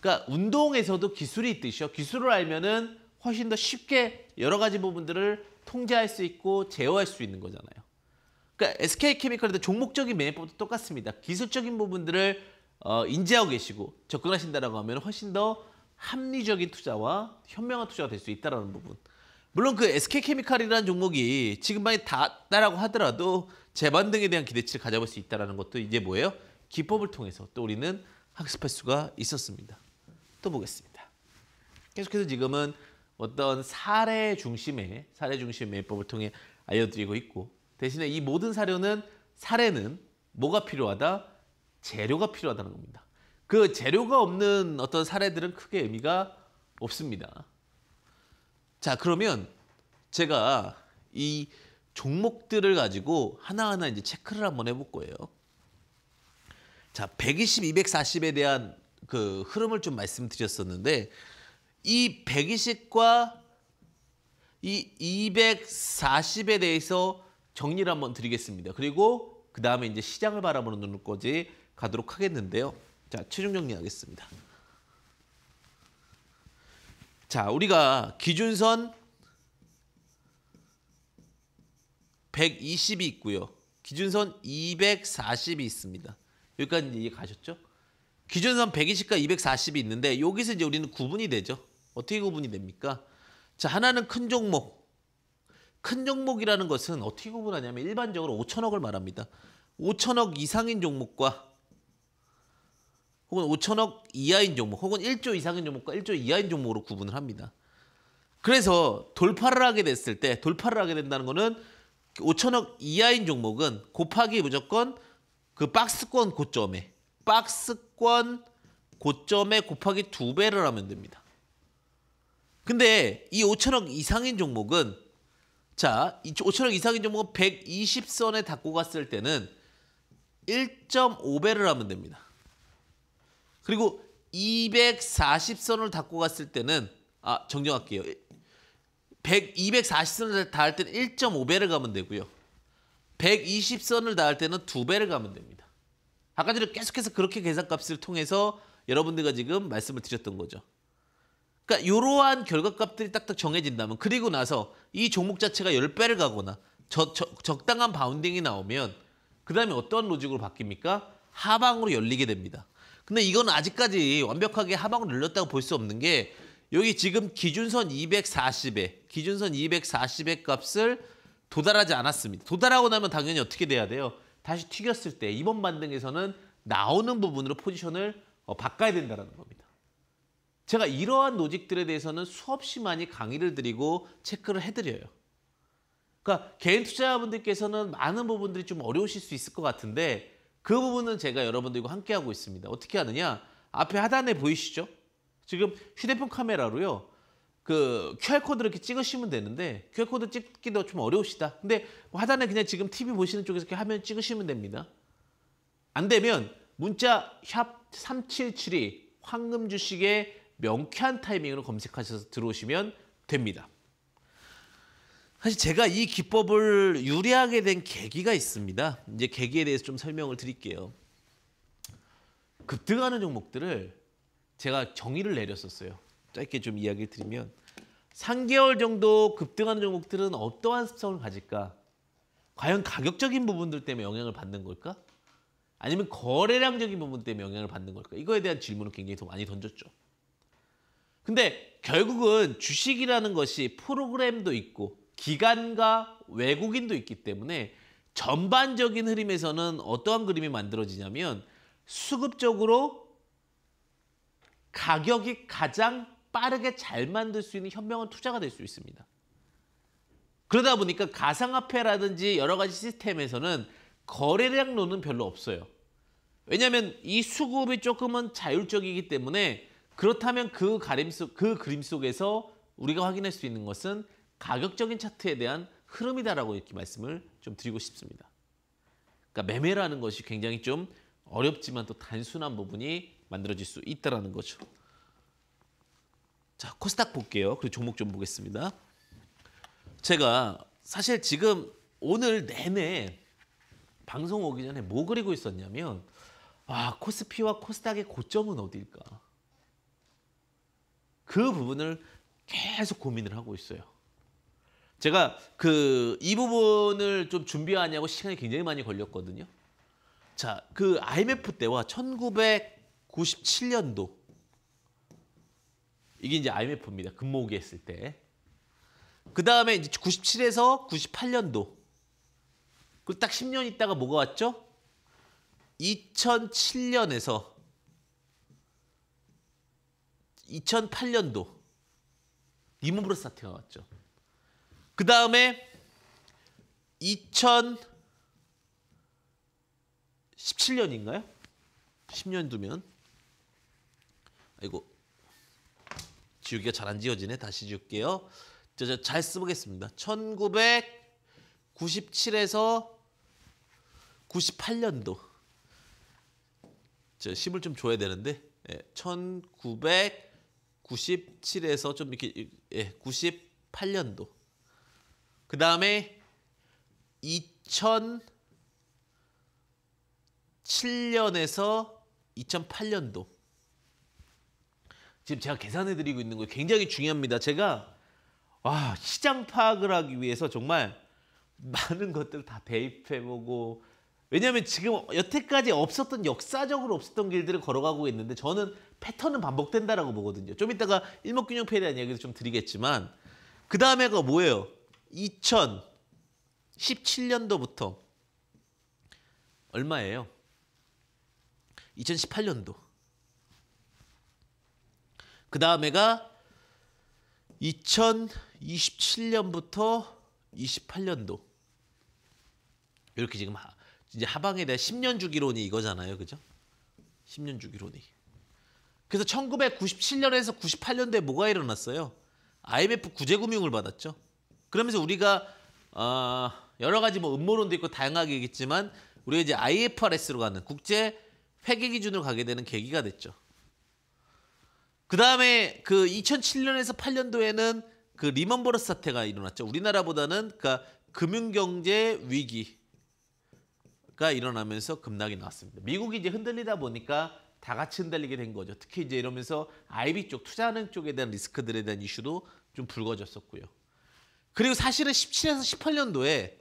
그러니까 운동에서도 기술이 있듯이요. 기술을 알면은 훨씬 더 쉽게 여러 가지 부분들을 통제할 수 있고 제어할 수 있는 거잖아요. 그러니까 s k 케미컬에 종목적인 매매법도 똑같습니다. 기술적인 부분들을 어, 인지하고 계시고 접근하신다라고 하면 훨씬 더 합리적인 투자와 현명한 투자가 될 수 있다는 부분. 물론 그 SK케미칼이라는 종목이 지금 많이 닿았다라고 하더라도 재반등에 대한 기대치를 가져볼 수 있다는 것도 이제 뭐예요? 기법을 통해서 또 우리는 학습할 수가 있었습니다. 또 보겠습니다. 계속해서 지금은 어떤 사례 중심의 사례 중심의 법을 통해 알려드리고 있고 대신에 이 모든 사료는 사례는 뭐가 필요하다? 재료가 필요하다는 겁니다. 그 재료가 없는 어떤 사례들은 크게 의미가 없습니다. 자 그러면 제가 이 종목들을 가지고 하나하나 이제 체크를 한번 해볼 거예요. 자 120, 240에 대한 그 흐름을 좀 말씀드렸었는데 이 120과 이 240에 대해서 정리를 한번 드리겠습니다. 그리고 그 다음에 이제 시장을 바라보는 눈까지 가도록 하겠는데요. 자, 최종 정리하겠습니다. 자, 우리가 기준선 120이 있고요. 기준선 240이 있습니다. 여기까지 이해 가셨죠? 기준선 120과 240이 있는데 여기서 이제 우리는 구분이 되죠. 어떻게 구분이 됩니까? 자, 하나는 큰 종목. 큰 종목이라는 것은 어떻게 구분하냐면 일반적으로 5천억을 말합니다. 5천억 이상인 종목과 혹은 5천억 이하인 종목 혹은 1조 이상인 종목과 1조 이하인 종목으로 구분을 합니다. 그래서 돌파를 하게 됐을 때 돌파를 하게 된다는 것은 5천억 이하인 종목은 곱하기 무조건 그 박스권 고점에 박스권 고점에 곱하기 두배를 하면 됩니다. 근데 이 5천억 이상인 종목은 자, 이 5천억 이상인 종목은 120선에 닿고 갔을 때는 1.5배를 하면 됩니다. 그리고 240선을 닿고 갔을 때는 아, 정정할게요. 100, 240선을 닿을 때는 1.5배를 가면 되고요. 120선을 닿을 때는 2배를 가면 됩니다. 아까 전에 계속해서 그렇게 계산값을 통해서 여러분들과 지금 말씀을 드렸던 거죠. 그러니까 이러한 결과값들이 딱딱 정해진다면 그리고 나서 이 종목 자체가 10배를 가거나 저, 저, 적당한 바운딩이 나오면 그 다음에 어떤 로직으로 바뀝니까? 하방으로 열리게 됩니다. 근데 이건 아직까지 완벽하게 하방으로 열렸다고 볼 수 없는 게 여기 지금 기준선 240에 기준선 240의 값을 도달하지 않았습니다. 도달하고 나면 당연히 어떻게 돼야 돼요? 다시 튀겼을 때 이번 반등에서는 나오는 부분으로 포지션을 어, 바꿔야 된다는 겁니다. 제가 이러한 노직들에 대해서는 수없이 많이 강의를 드리고 체크를 해드려요. 그러니까 개인 투자자분들께서는 많은 부분들이 좀 어려우실 수 있을 것 같은데 그 부분은 제가 여러분들과 함께하고 있습니다. 어떻게 하느냐? 앞에 하단에 보이시죠? 지금 휴대폰 카메라로요. 그 QR코드를 이렇게 찍으시면 되는데 QR코드 찍기도 좀 어려우시다. 근데 하단에 그냥 지금 TV 보시는 쪽에서 이렇게 화면 찍으시면 됩니다. 안 되면 문자 샵 3772 황금 주식에 명쾌한 타이밍으로 검색하셔서 들어오시면 됩니다. 사실 제가 이 기법을 유리하게 된 계기가 있습니다. 이제 계기에 대해서 좀 설명을 드릴게요. 급등하는 종목들을 제가 정의를 내렸었어요. 짧게 좀 이야기를 드리면 3개월 정도 급등하는 종목들은 어떠한 습성을 가질까? 과연 가격적인 부분들 때문에 영향을 받는 걸까? 아니면 거래량적인 부분 때문에 영향을 받는 걸까? 이거에 대한 질문을 굉장히 더 많이 던졌죠. 근데 결국은 주식이라는 것이 프로그램도 있고 기간과 외국인도 있기 때문에 전반적인 흐름에서는 어떠한 그림이 만들어지냐면 수급적으로 가격이 가장 빠르게 잘 만들 수 있는 현명한 투자가 될 수 있습니다. 그러다 보니까 가상화폐라든지 여러 가지 시스템에서는 거래량론은 별로 없어요. 왜냐하면 이 수급이 조금은 자율적이기 때문에 그렇다면 그 가림 속, 그 그림 속에서 우리가 확인할 수 있는 것은 가격적인 차트에 대한 흐름이다라고 이렇게 말씀을 좀 드리고 싶습니다. 그러니까 매매라는 것이 굉장히 좀 어렵지만 또 단순한 부분이 만들어질 수 있다라는 거죠. 자, 코스닥 볼게요. 그리고 종목 좀 보겠습니다. 제가 사실 지금 오늘 내내 방송 오기 전에 뭐 그리고 있었냐면 아, 코스피와 코스닥의 고점은 어디일까? 그 부분을 계속 고민을 하고 있어요. 제가 그 이 부분을 좀 준비하냐고 시간이 굉장히 많이 걸렸거든요. 자, 그 IMF 때와 1997년도 이게 이제 IMF입니다. 금모기 했을 때. 그 다음에 이제 97에서 98년도. 그 딱 10년 있다가 뭐가 왔죠? 2007년에서 2008년도 리무브로 사태가 왔죠. 그 다음에 2017년인가요? 10년두면 아이고 지우기가 잘 안 지워지네. 다시 지울게요. 저, 잘 써보겠습니다. 1997에서 98년도 저1을좀 줘야 되는데 1900 예, 97에서 좀 이렇게 예, 98년도. 그 다음에 2007년에서 2008년도. 지금 제가 계산해 드리고 있는 거 굉장히 중요합니다. 제가 와, 시장 파악을 하기 위해서 정말 많은 것들다 대입해 보고 왜냐하면 지금 여태까지 없었던 역사적으로 없었던 길들을 걸어가고 있는데 저는 패턴은 반복된다라고 보거든요. 좀 이따가 일목균형표에 대한 이기도좀 드리겠지만 그 다음에가 그 뭐예요? 2017년도부터 얼마예요? 2018년도 그 다음에가 2027년부터 28년도 이렇게 지금 이제 하방에 대한 10년 주기론이 이거잖아요. 그죠? 10년 주기론이. 그래서 1997년에서 98년도에 뭐가 일어났어요? IMF 구제금융을 받았죠. 그러면서 우리가 어, 여러 가지 뭐 음모론도 있고 다양하게 있겠지만 우리가 이제 IFRS로 가는 국제 회계 기준으로 가게 되는 계기가 됐죠. 그 다음에 그 2007년에서 8년도에는 그 리먼버러스 사태가 일어났죠. 우리나라보다는 그러니까 금융경제 위기 가 일어나면서 급락이 나왔습니다. 미국이 이제 흔들리다 보니까 다 같이 흔들리게 된 거죠. 특히 이제 이러면서 IB 쪽 투자하는 쪽에 대한 리스크들에 대한 이슈도 좀 불거졌었고요. 그리고 사실은 17에서 18년도에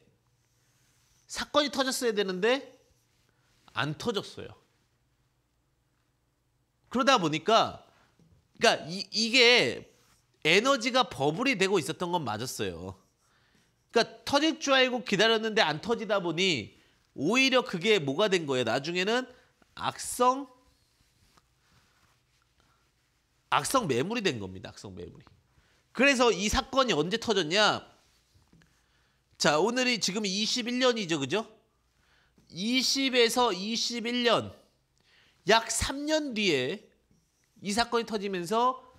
사건이 터졌어야 되는데 안 터졌어요. 그러다 보니까 그러니까 이, 이게 에너지가 버블이 되고 있었던 건 맞았어요. 그러니까 터질 줄 알고 기다렸는데 안 터지다 보니 오히려 그게 뭐가 된 거예요? 나중에는 악성 악성 매물이 된 겁니다. 악성 매물이. 그래서 이 사건이 언제 터졌냐? 자, 오늘이 지금 21년이죠. 그죠? 20에서 21년 약 3년 뒤에 이 사건이 터지면서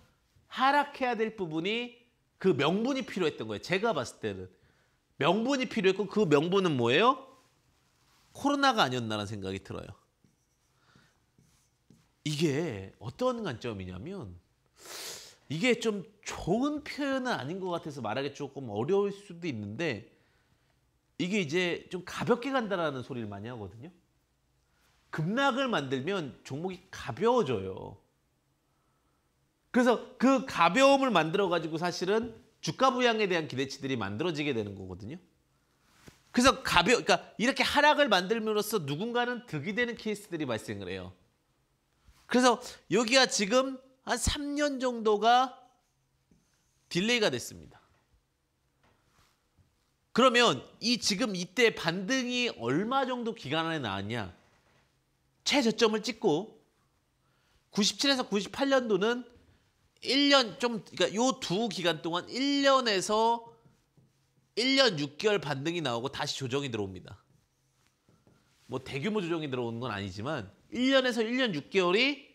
하락해야 될 부분이 그 명분이 필요했던 거예요. 제가 봤을 때는 명분이 필요했고 그 명분은 뭐예요? 코로나가 아니었나라는 생각이 들어요. 이게 어떤 관점이냐면 이게 좀 좋은 표현은 아닌 것 같아서 말하기 조금 어려울 수도 있는데 이게 이제 좀 가볍게 간다라는 소리를 많이 하거든요. 급락을 만들면 종목이 가벼워져요. 그래서 그 가벼움을 만들어 가지고 사실은 주가 부양에 대한 기대치들이 만들어지게 되는 거거든요. 그래서 가벼, 그러니까 이렇게 하락을 만들므로써 누군가는 득이 되는 케이스들이 발생을 해요. 그래서 여기가 지금 한 3년 정도가 딜레이가 됐습니다. 그러면 이 지금 이때 반등이 얼마 정도 기간 안에 나왔냐? 최저점을 찍고 97에서 98년도는 1년 좀 그러니까 요 두 기간 동안 1년에서 1년 6개월 반등이 나오고 다시 조정이 들어옵니다. 뭐 대규모 조정이 들어오는 건 아니지만 1년에서 1년 6개월이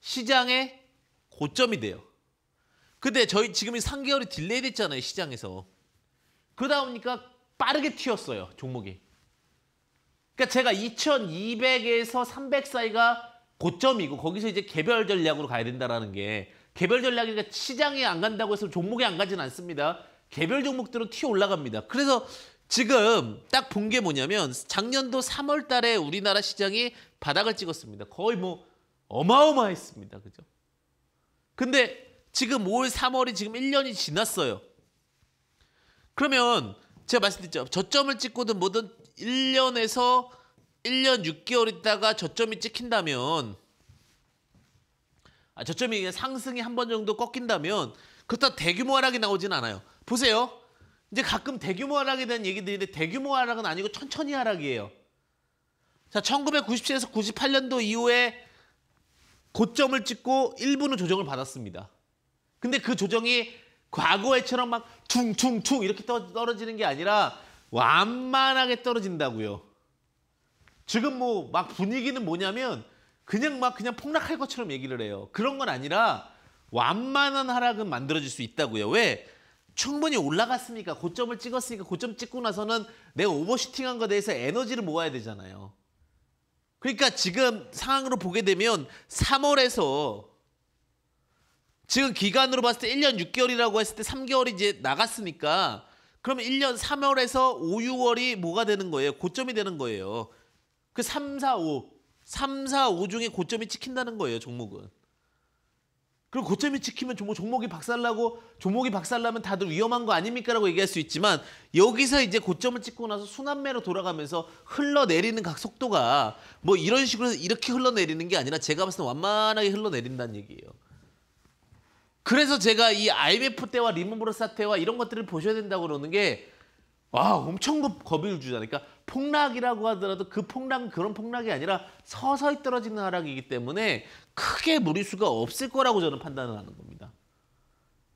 시장의 고점이 돼요. 근데 저희 지금 이 3개월이 딜레이 됐잖아요, 시장에서. 그러다 보니까 빠르게 튀었어요, 종목이. 그러니까 제가 2200에서 300 사이가 고점이고 거기서 이제 개별 전략으로 가야 된다라는 게 개별 전략이니까 시장이 안 간다고 해서 종목이 안 가진 않습니다. 개별 종목들은 튀어 올라갑니다. 그래서 지금 딱 본 게 뭐냐면 작년도 3월 달에 우리나라 시장이 바닥을 찍었습니다. 거의 뭐 어마어마했습니다. 그죠? 근데 지금 5월 3월이 지금 1년이 지났어요. 그러면 제가 말씀드렸죠. 저점을 찍고든 뭐든 1년에서 1년 6개월 있다가 저점이 찍힌다면 아, 저점이 상승이 한 번 정도 꺾인다면 그렇다 고 대규모 하락이 나오진 않아요. 보세요. 이제 가끔 대규모 하락에 대한 얘기들인데 대규모 하락은 아니고 천천히 하락이에요. 자, 1997에서 98년도 이후에 고점을 찍고 일부는 조정을 받았습니다. 근데 그 조정이 과거에처럼 막 퉁퉁퉁 이렇게 떨어지는 게 아니라 완만하게 떨어진다고요. 지금 뭐 막 분위기는 뭐냐면 그냥 막 그냥 폭락할 것처럼 얘기를 해요. 그런 건 아니라 완만한 하락은 만들어질 수 있다고요. 왜? 충분히 올라갔으니까 고점을 찍었으니까 고점 찍고 나서는 내가 오버슈팅한 거에 대해서 에너지를 모아야 되잖아요. 그러니까 지금 상황으로 보게 되면 3월에서 지금 기간으로 봤을 때 1년 6개월이라고 했을 때 3개월이 이제 나갔으니까 그러면 1년 3월에서 5, 6월이 뭐가 되는 거예요? 고점이 되는 거예요. 그 3, 4, 5. 3, 4, 5 중에 고점이 찍힌다는 거예요, 종목은. 그리고 고점이 찍히면 종목, 종목이 박살나고 종목이 박살나면 다들 위험한 거 아닙니까라고 얘기할 수 있지만 여기서 이제 고점을 찍고 나서 순환매로 돌아가면서 흘러내리는 각 속도가 뭐 이런 식으로 이렇게 흘러내리는 게 아니라 제가 봤을 때 완만하게 흘러내린다는 얘기예요. 그래서 제가 이 IMF 때와 리먼브러 사태와 이런 것들을 보셔야 된다고 그러는 게 와, 엄청 겁, 겁을 주잖아요. 그러니까 폭락이라고 하더라도 그 폭락은 그런 폭락이 아니라 서서히 떨어지는 하락이기 때문에 크게 무리수가 없을 거라고 저는 판단을 하는 겁니다.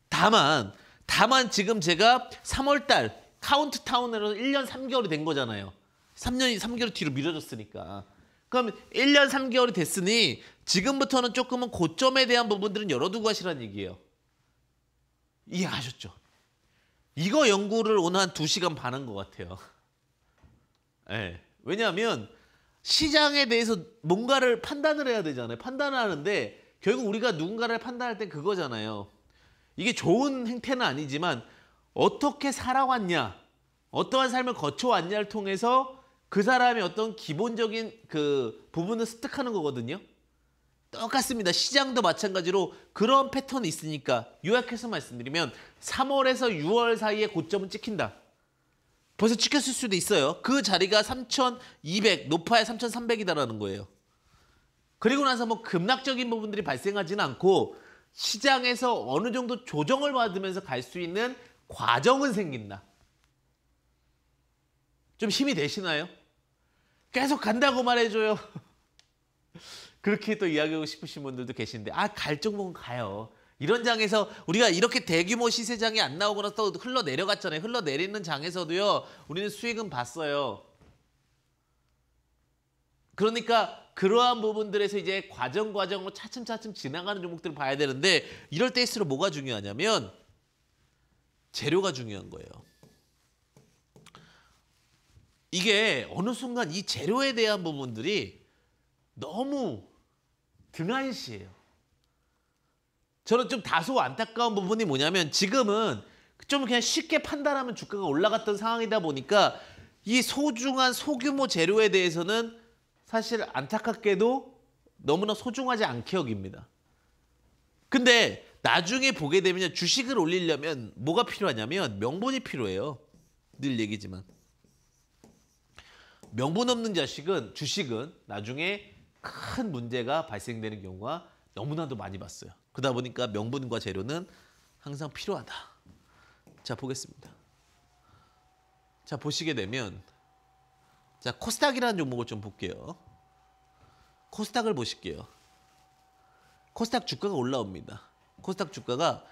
다만 다만 지금 제가 3월 달 카운트 타운으로 1년 3개월이 된 거잖아요. 3년 3개월 뒤로 미뤄졌으니까. 그럼 1년 3개월이 됐으니 지금부터는 조금은 고점에 대한 부분들은 열어두고 하시라는 얘기예요. 이해하셨죠? 이거 연구를 오늘 한 2시간 반한것 같아요. 네. 왜냐하면 시장에 대해서 뭔가를 판단을 해야 되잖아요. 판단을 하는데 결국 우리가 누군가를 판단할 때 그거잖아요. 이게 좋은 행태는 아니지만 어떻게 살아왔냐, 어떠한 삶을 거쳐왔냐를 통해서 그 사람이 어떤 기본적인 그 부분을 습득하는 거거든요. 똑같습니다. 시장도 마찬가지로 그런 패턴이 있으니까 요약해서 말씀드리면 3월에서 6월 사이에 고점을 찍힌다. 벌써 찍혔을 수도 있어요. 그 자리가 3,200, 높아야 3,300이다라는 거예요. 그리고 나서 뭐 급락적인 부분들이 발생하지는 않고 시장에서 어느 정도 조정을 받으면서 갈 수 있는 과정은 생긴다. 좀 힘이 되시나요? 계속 간다고 말해줘요. 그렇게 또 이야기하고 싶으신 분들도 계신데 아갈 정도는 가요. 이런 장에서 우리가 이렇게 대규모 시세장이 안나오거 나서 흘러내려갔잖아요. 흘러내리는 장에서도요. 우리는 수익은 봤어요. 그러니까 그러한 부분들에서 이제 과정 과정으로 차츰차츰 지나가는 종목들을 봐야 되는데 이럴 때일수록 뭐가 중요하냐면 재료가 중요한 거예요. 이게 어느 순간 이 재료에 대한 부분들이 너무 등한시해요. 저는 좀 다소 안타까운 부분이 뭐냐면 지금은 좀 그냥 쉽게 판단하면 주가가 올라갔던 상황이다 보니까 이 소중한 소규모 재료에 대해서는 사실 안타깝게도 너무나 소중하지 않게 여깁니다. 근데 나중에 보게 되면 주식을 올리려면 뭐가 필요하냐면 명분이 필요해요. 늘 얘기지만. 명분 없는 자식은 주식은 나중에 큰 문제가 발생되는 경우가 너무나도 많이 봤어요. 그러다 보니까 명분과 재료는 항상 필요하다. 자, 보겠습니다. 자, 보시게 되면 자, 코스닥이라는 종목을 좀 볼게요. 코스닥을 보실게요. 코스닥 주가가 올라옵니다. 코스닥 주가가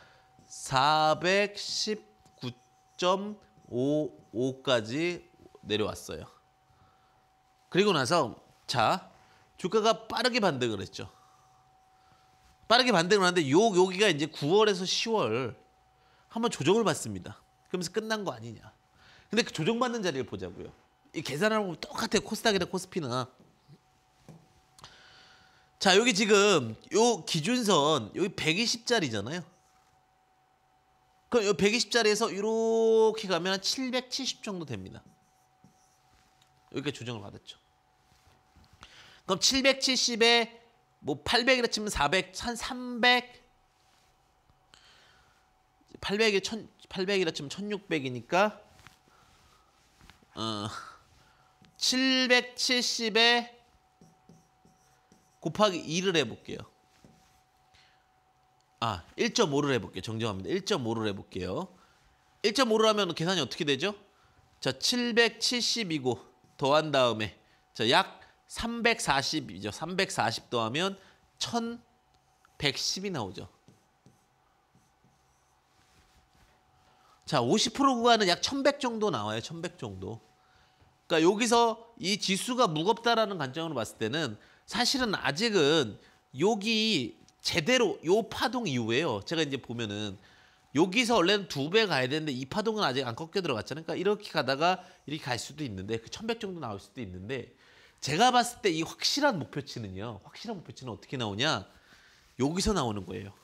419.55까지 내려왔어요. 그리고 나서 자, 주가가 빠르게 반등을 했죠. 빠르게 반등을 하는데 요 여기가 이제 9월에서 10월 한번 조정을 받습니다. 그러면서 끝난 거 아니냐. 근데 그 조정받는 자리를 보자고요. 이 계산하고 똑같아요. 코스닥이나 코스피나. 자 여기 지금 요 기준선 여기 120짜리잖아요. 그럼 요 120짜리에서 이렇게 가면 770 정도 됩니다. 여기까지 조정을 받았죠. 그럼 770에 뭐 800이라 치면 400, 1 300, 800이 1000, 800이라 치면 1600이니까 어 770에 곱하기 2를 해볼게요. 아, 1.5를 해볼게요. 정정합니다. 1.5를 해볼게요. 1.5를 하면 계산이 어떻게 되죠? 자, 770이고 더한 다음에 자, 약 340이죠. 340 더하면 1110이 나오죠. 자, 50% 구간은 약 1100 정도 나와요. 1100 정도. 그러니까 여기서 이 지수가 무겁다라는 관점으로 봤을 때는 사실은 아직은 여기 제대로 요 파동 이후에요. 제가 이제 보면은 여기서 원래는 두 배 가야 되는데 이 파동은 아직 안 꺾여 들어갔잖아요. 그러니까 이렇게 가다가 이렇게 갈 수도 있는데 그 1100 정도 나올 수도 있는데 제가 봤을 때 이 확실한 목표치는요. 확실한 목표치는 어떻게 나오냐? 여기서 나오는 거예요.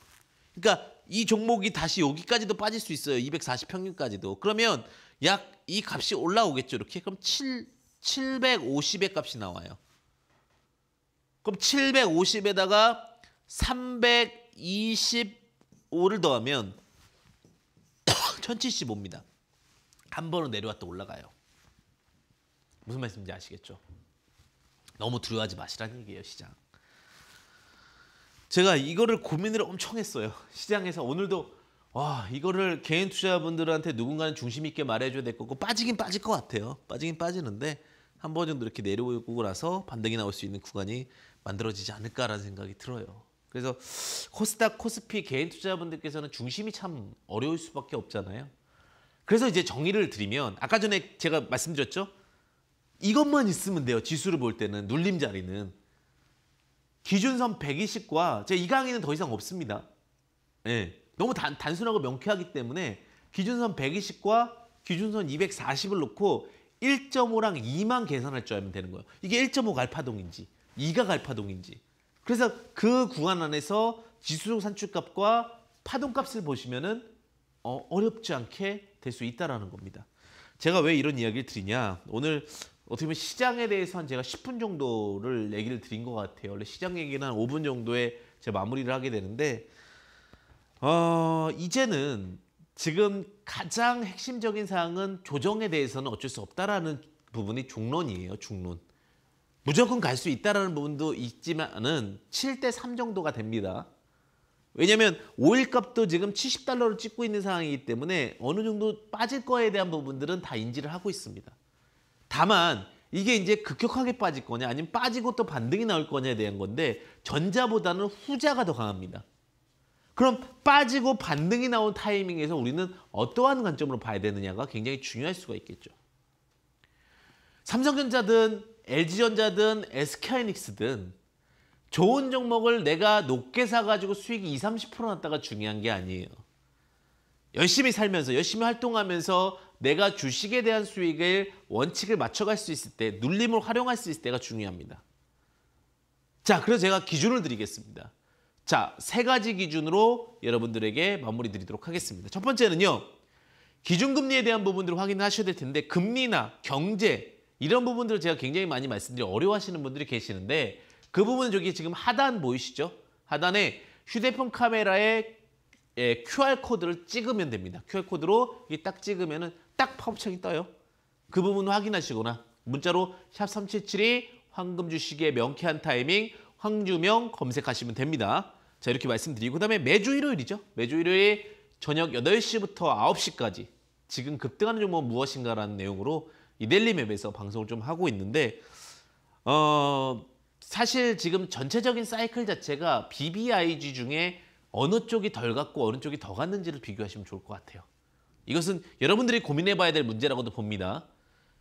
그러니까 이 종목이 다시 여기까지도 빠질 수 있어요. 240 평균까지도. 그러면 약 이 값이 올라오겠죠. 이렇게. 그럼 7, 750의 값이 나와요. 그럼 750에다가 325를 더하면 1075입니다. 한 번은 내려왔다 올라가요. 무슨 말씀인지 아시겠죠? 너무 두려워하지 마시라는 얘기예요 시장. 제가 이거를 고민을 엄청 했어요 시장에서 오늘도 와 이거를 개인 투자분들한테 누군가는 중심 있게 말해줘야 될 거고 빠지긴 빠질 것 같아요 빠지긴 빠지는데 한 번 정도 이렇게 내려오고 나서 반등이 나올 수 있는 구간이 만들어지지 않을까라는 생각이 들어요. 그래서 코스닥 코스피 개인 투자분들께서는 중심이 참 어려울 수밖에 없잖아요. 그래서 이제 정의를 드리면 아까 전에 제가 말씀드렸죠. 이것만 있으면 돼요. 지수를 볼 때는 눌림 자리는 기준선 120과 제이 강의는 더 이상 없습니다. 예. 너무 단, 단순하고 명쾌하기 때문에 기준선 120과 기준선 240을 놓고 1.5랑 2만 계산할 줄 알면 되는 거예요. 이게 1.5 갈파동인지 2가 갈파동인지 그래서 그 구간 안에서 지수적 산출값과 파동값을 보시면은 어, 어렵지 않게 될 수 있다라는 겁니다. 제가 왜 이런 이야기를 드리냐? 오늘 어떻게 보면 시장에 대해서 한 제가 10분 정도를 얘기를 드린 것 같아요. 원래 시장 얘기는 한 5분 정도에 제 마무리를 하게 되는데 어, 이제는 지금 가장 핵심적인 사항은 조정에 대해서는 어쩔 수 없다라는 부분이 중론이에요. 중론. 무조건 갈 수 있다라는 부분도 있지만은 7대 3 정도가 됩니다. 왜냐면 오일 값도 지금 70달러를 찍고 있는 상황이기 때문에 어느 정도 빠질 거에 대한 부분들은 다 인지를 하고 있습니다. 다만 이게 이제 급격하게 빠질 거냐 아니면 빠지고 또 반등이 나올 거냐에 대한 건데 전자보다는 후자가 더 강합니다. 그럼 빠지고 반등이 나온 타이밍에서 우리는 어떠한 관점으로 봐야 되느냐가 굉장히 중요할 수가 있겠죠. 삼성전자든 LG전자든 SK하이닉스든 좋은 종목을 내가 높게 사가지고 수익이 20, 30% 났다가 중요한 게 아니에요. 열심히 살면서 열심히 활동하면서 내가 주식에 대한 수익을 원칙을 맞춰갈 수 있을 때 눌림을 활용할 수 있을 때가 중요합니다. 자, 그래서 제가 기준을 드리겠습니다. 자, 세 가지 기준으로 여러분들에게 마무리 드리도록 하겠습니다. 첫 번째는요. 기준금리에 대한 부분들을 확인하셔야 될 텐데 금리나 경제 이런 부분들을 제가 굉장히 많이 말씀드려 어려워하시는 분들이 계시는데 그 부분은 저기 지금 하단 보이시죠? 하단에 휴대폰 카메라에 QR코드를 예, 찍으면 됩니다. QR코드로 딱 찍으면 딱 팝업창이 떠요. 그 부분 확인하시거나 문자로 샵 377이 황금 주식의 명쾌한 타이밍 황주명 검색하시면 됩니다. 자 이렇게 말씀드리고 그다음에 매주 일요일이죠. 매주 일요일 저녁 8시부터 9시까지 지금 급등하는 종목은 무엇인가라는 내용으로 이 델리맵에서 방송을 좀 하고 있는데 어 사실 지금 전체적인 사이클 자체가 BBIG 중에 어느 쪽이 덜 갔고 어느 쪽이 더 갔는지를 비교하시면 좋을 것 같아요. 이것은 여러분들이 고민해 봐야 될 문제라고도 봅니다.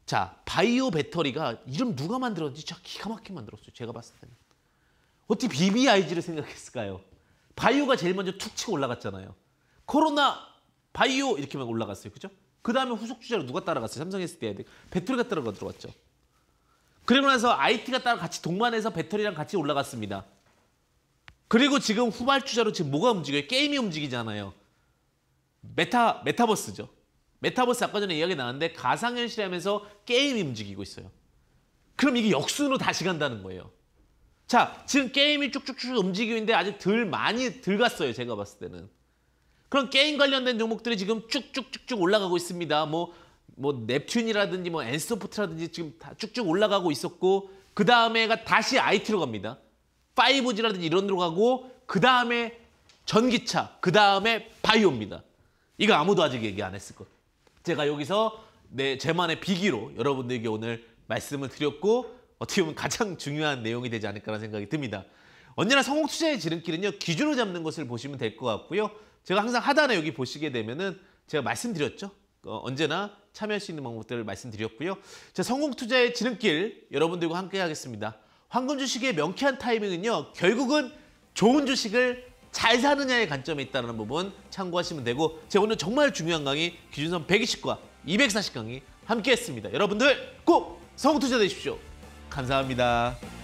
자, 바이오 배터리가 이름 누가 만들었는지 진짜 기가 막히게 만들었어요. 제가 봤을 때는. 어떻게 BBIG를 생각했을까요? 바이오가 제일 먼저 툭 치고 올라갔잖아요. 코로나 바이오 이렇게만 올라갔어요. 그죠? 그 다음에 후속 주자로 누가 따라갔어요? 삼성 했을 때 배터리가 따라가 들어갔죠. 그리고 나서 IT가 따라 같이 동반해서 배터리랑 같이 올라갔습니다. 그리고 지금 후발 주자로 지금 뭐가 움직여요? 게임이 움직이잖아요. 메타 메타버스죠. 메타버스 아까 전에 이야기 나왔는데 가상현실하면서 게임이 움직이고 있어요. 그럼 이게 역순으로 다시 간다는 거예요. 자, 지금 게임이 쭉쭉쭉 움직이고 있는데 아직 덜 많이 들 갔어요. 제가 봤을 때는. 그런 게임 관련된 종목들이 지금 쭉쭉쭉쭉 올라가고 있습니다. 뭐, 뭐 넵튠이라든지 뭐 엔소프트라든지 지금 다 쭉쭉 올라가고 있었고 그 다음에가 다시 IT로 갑니다. 5G라든지 이런 데로 가고 그 다음에 전기차, 그 다음에 바이오입니다. 이거 아무도 아직 얘기 안 했을 것. 제가 여기서 내 제만의 비기로 여러분들에게 오늘 말씀을 드렸고 어떻게 보면 가장 중요한 내용이 되지 않을까라는 생각이 듭니다. 언제나 성공 투자의 지름길은요 기준으로 잡는 것을 보시면 될 것 같고요. 제가 항상 하단에 여기 보시게 되면은 제가 말씀드렸죠. 어, 언제나 참여할 수 있는 방법들을 말씀드렸고요. 제 성공 투자의 지름길 여러분들과 함께 하겠습니다. 황금 주식의 명쾌한 타이밍은요 결국은 좋은 주식을 잘 사느냐의 관점에 있다는 부분 참고하시면 되고 제가 오늘 정말 중요한 강의 기준선 120과 240 강의 함께했습니다. 여러분들 꼭 성투자 되십시오. 감사합니다.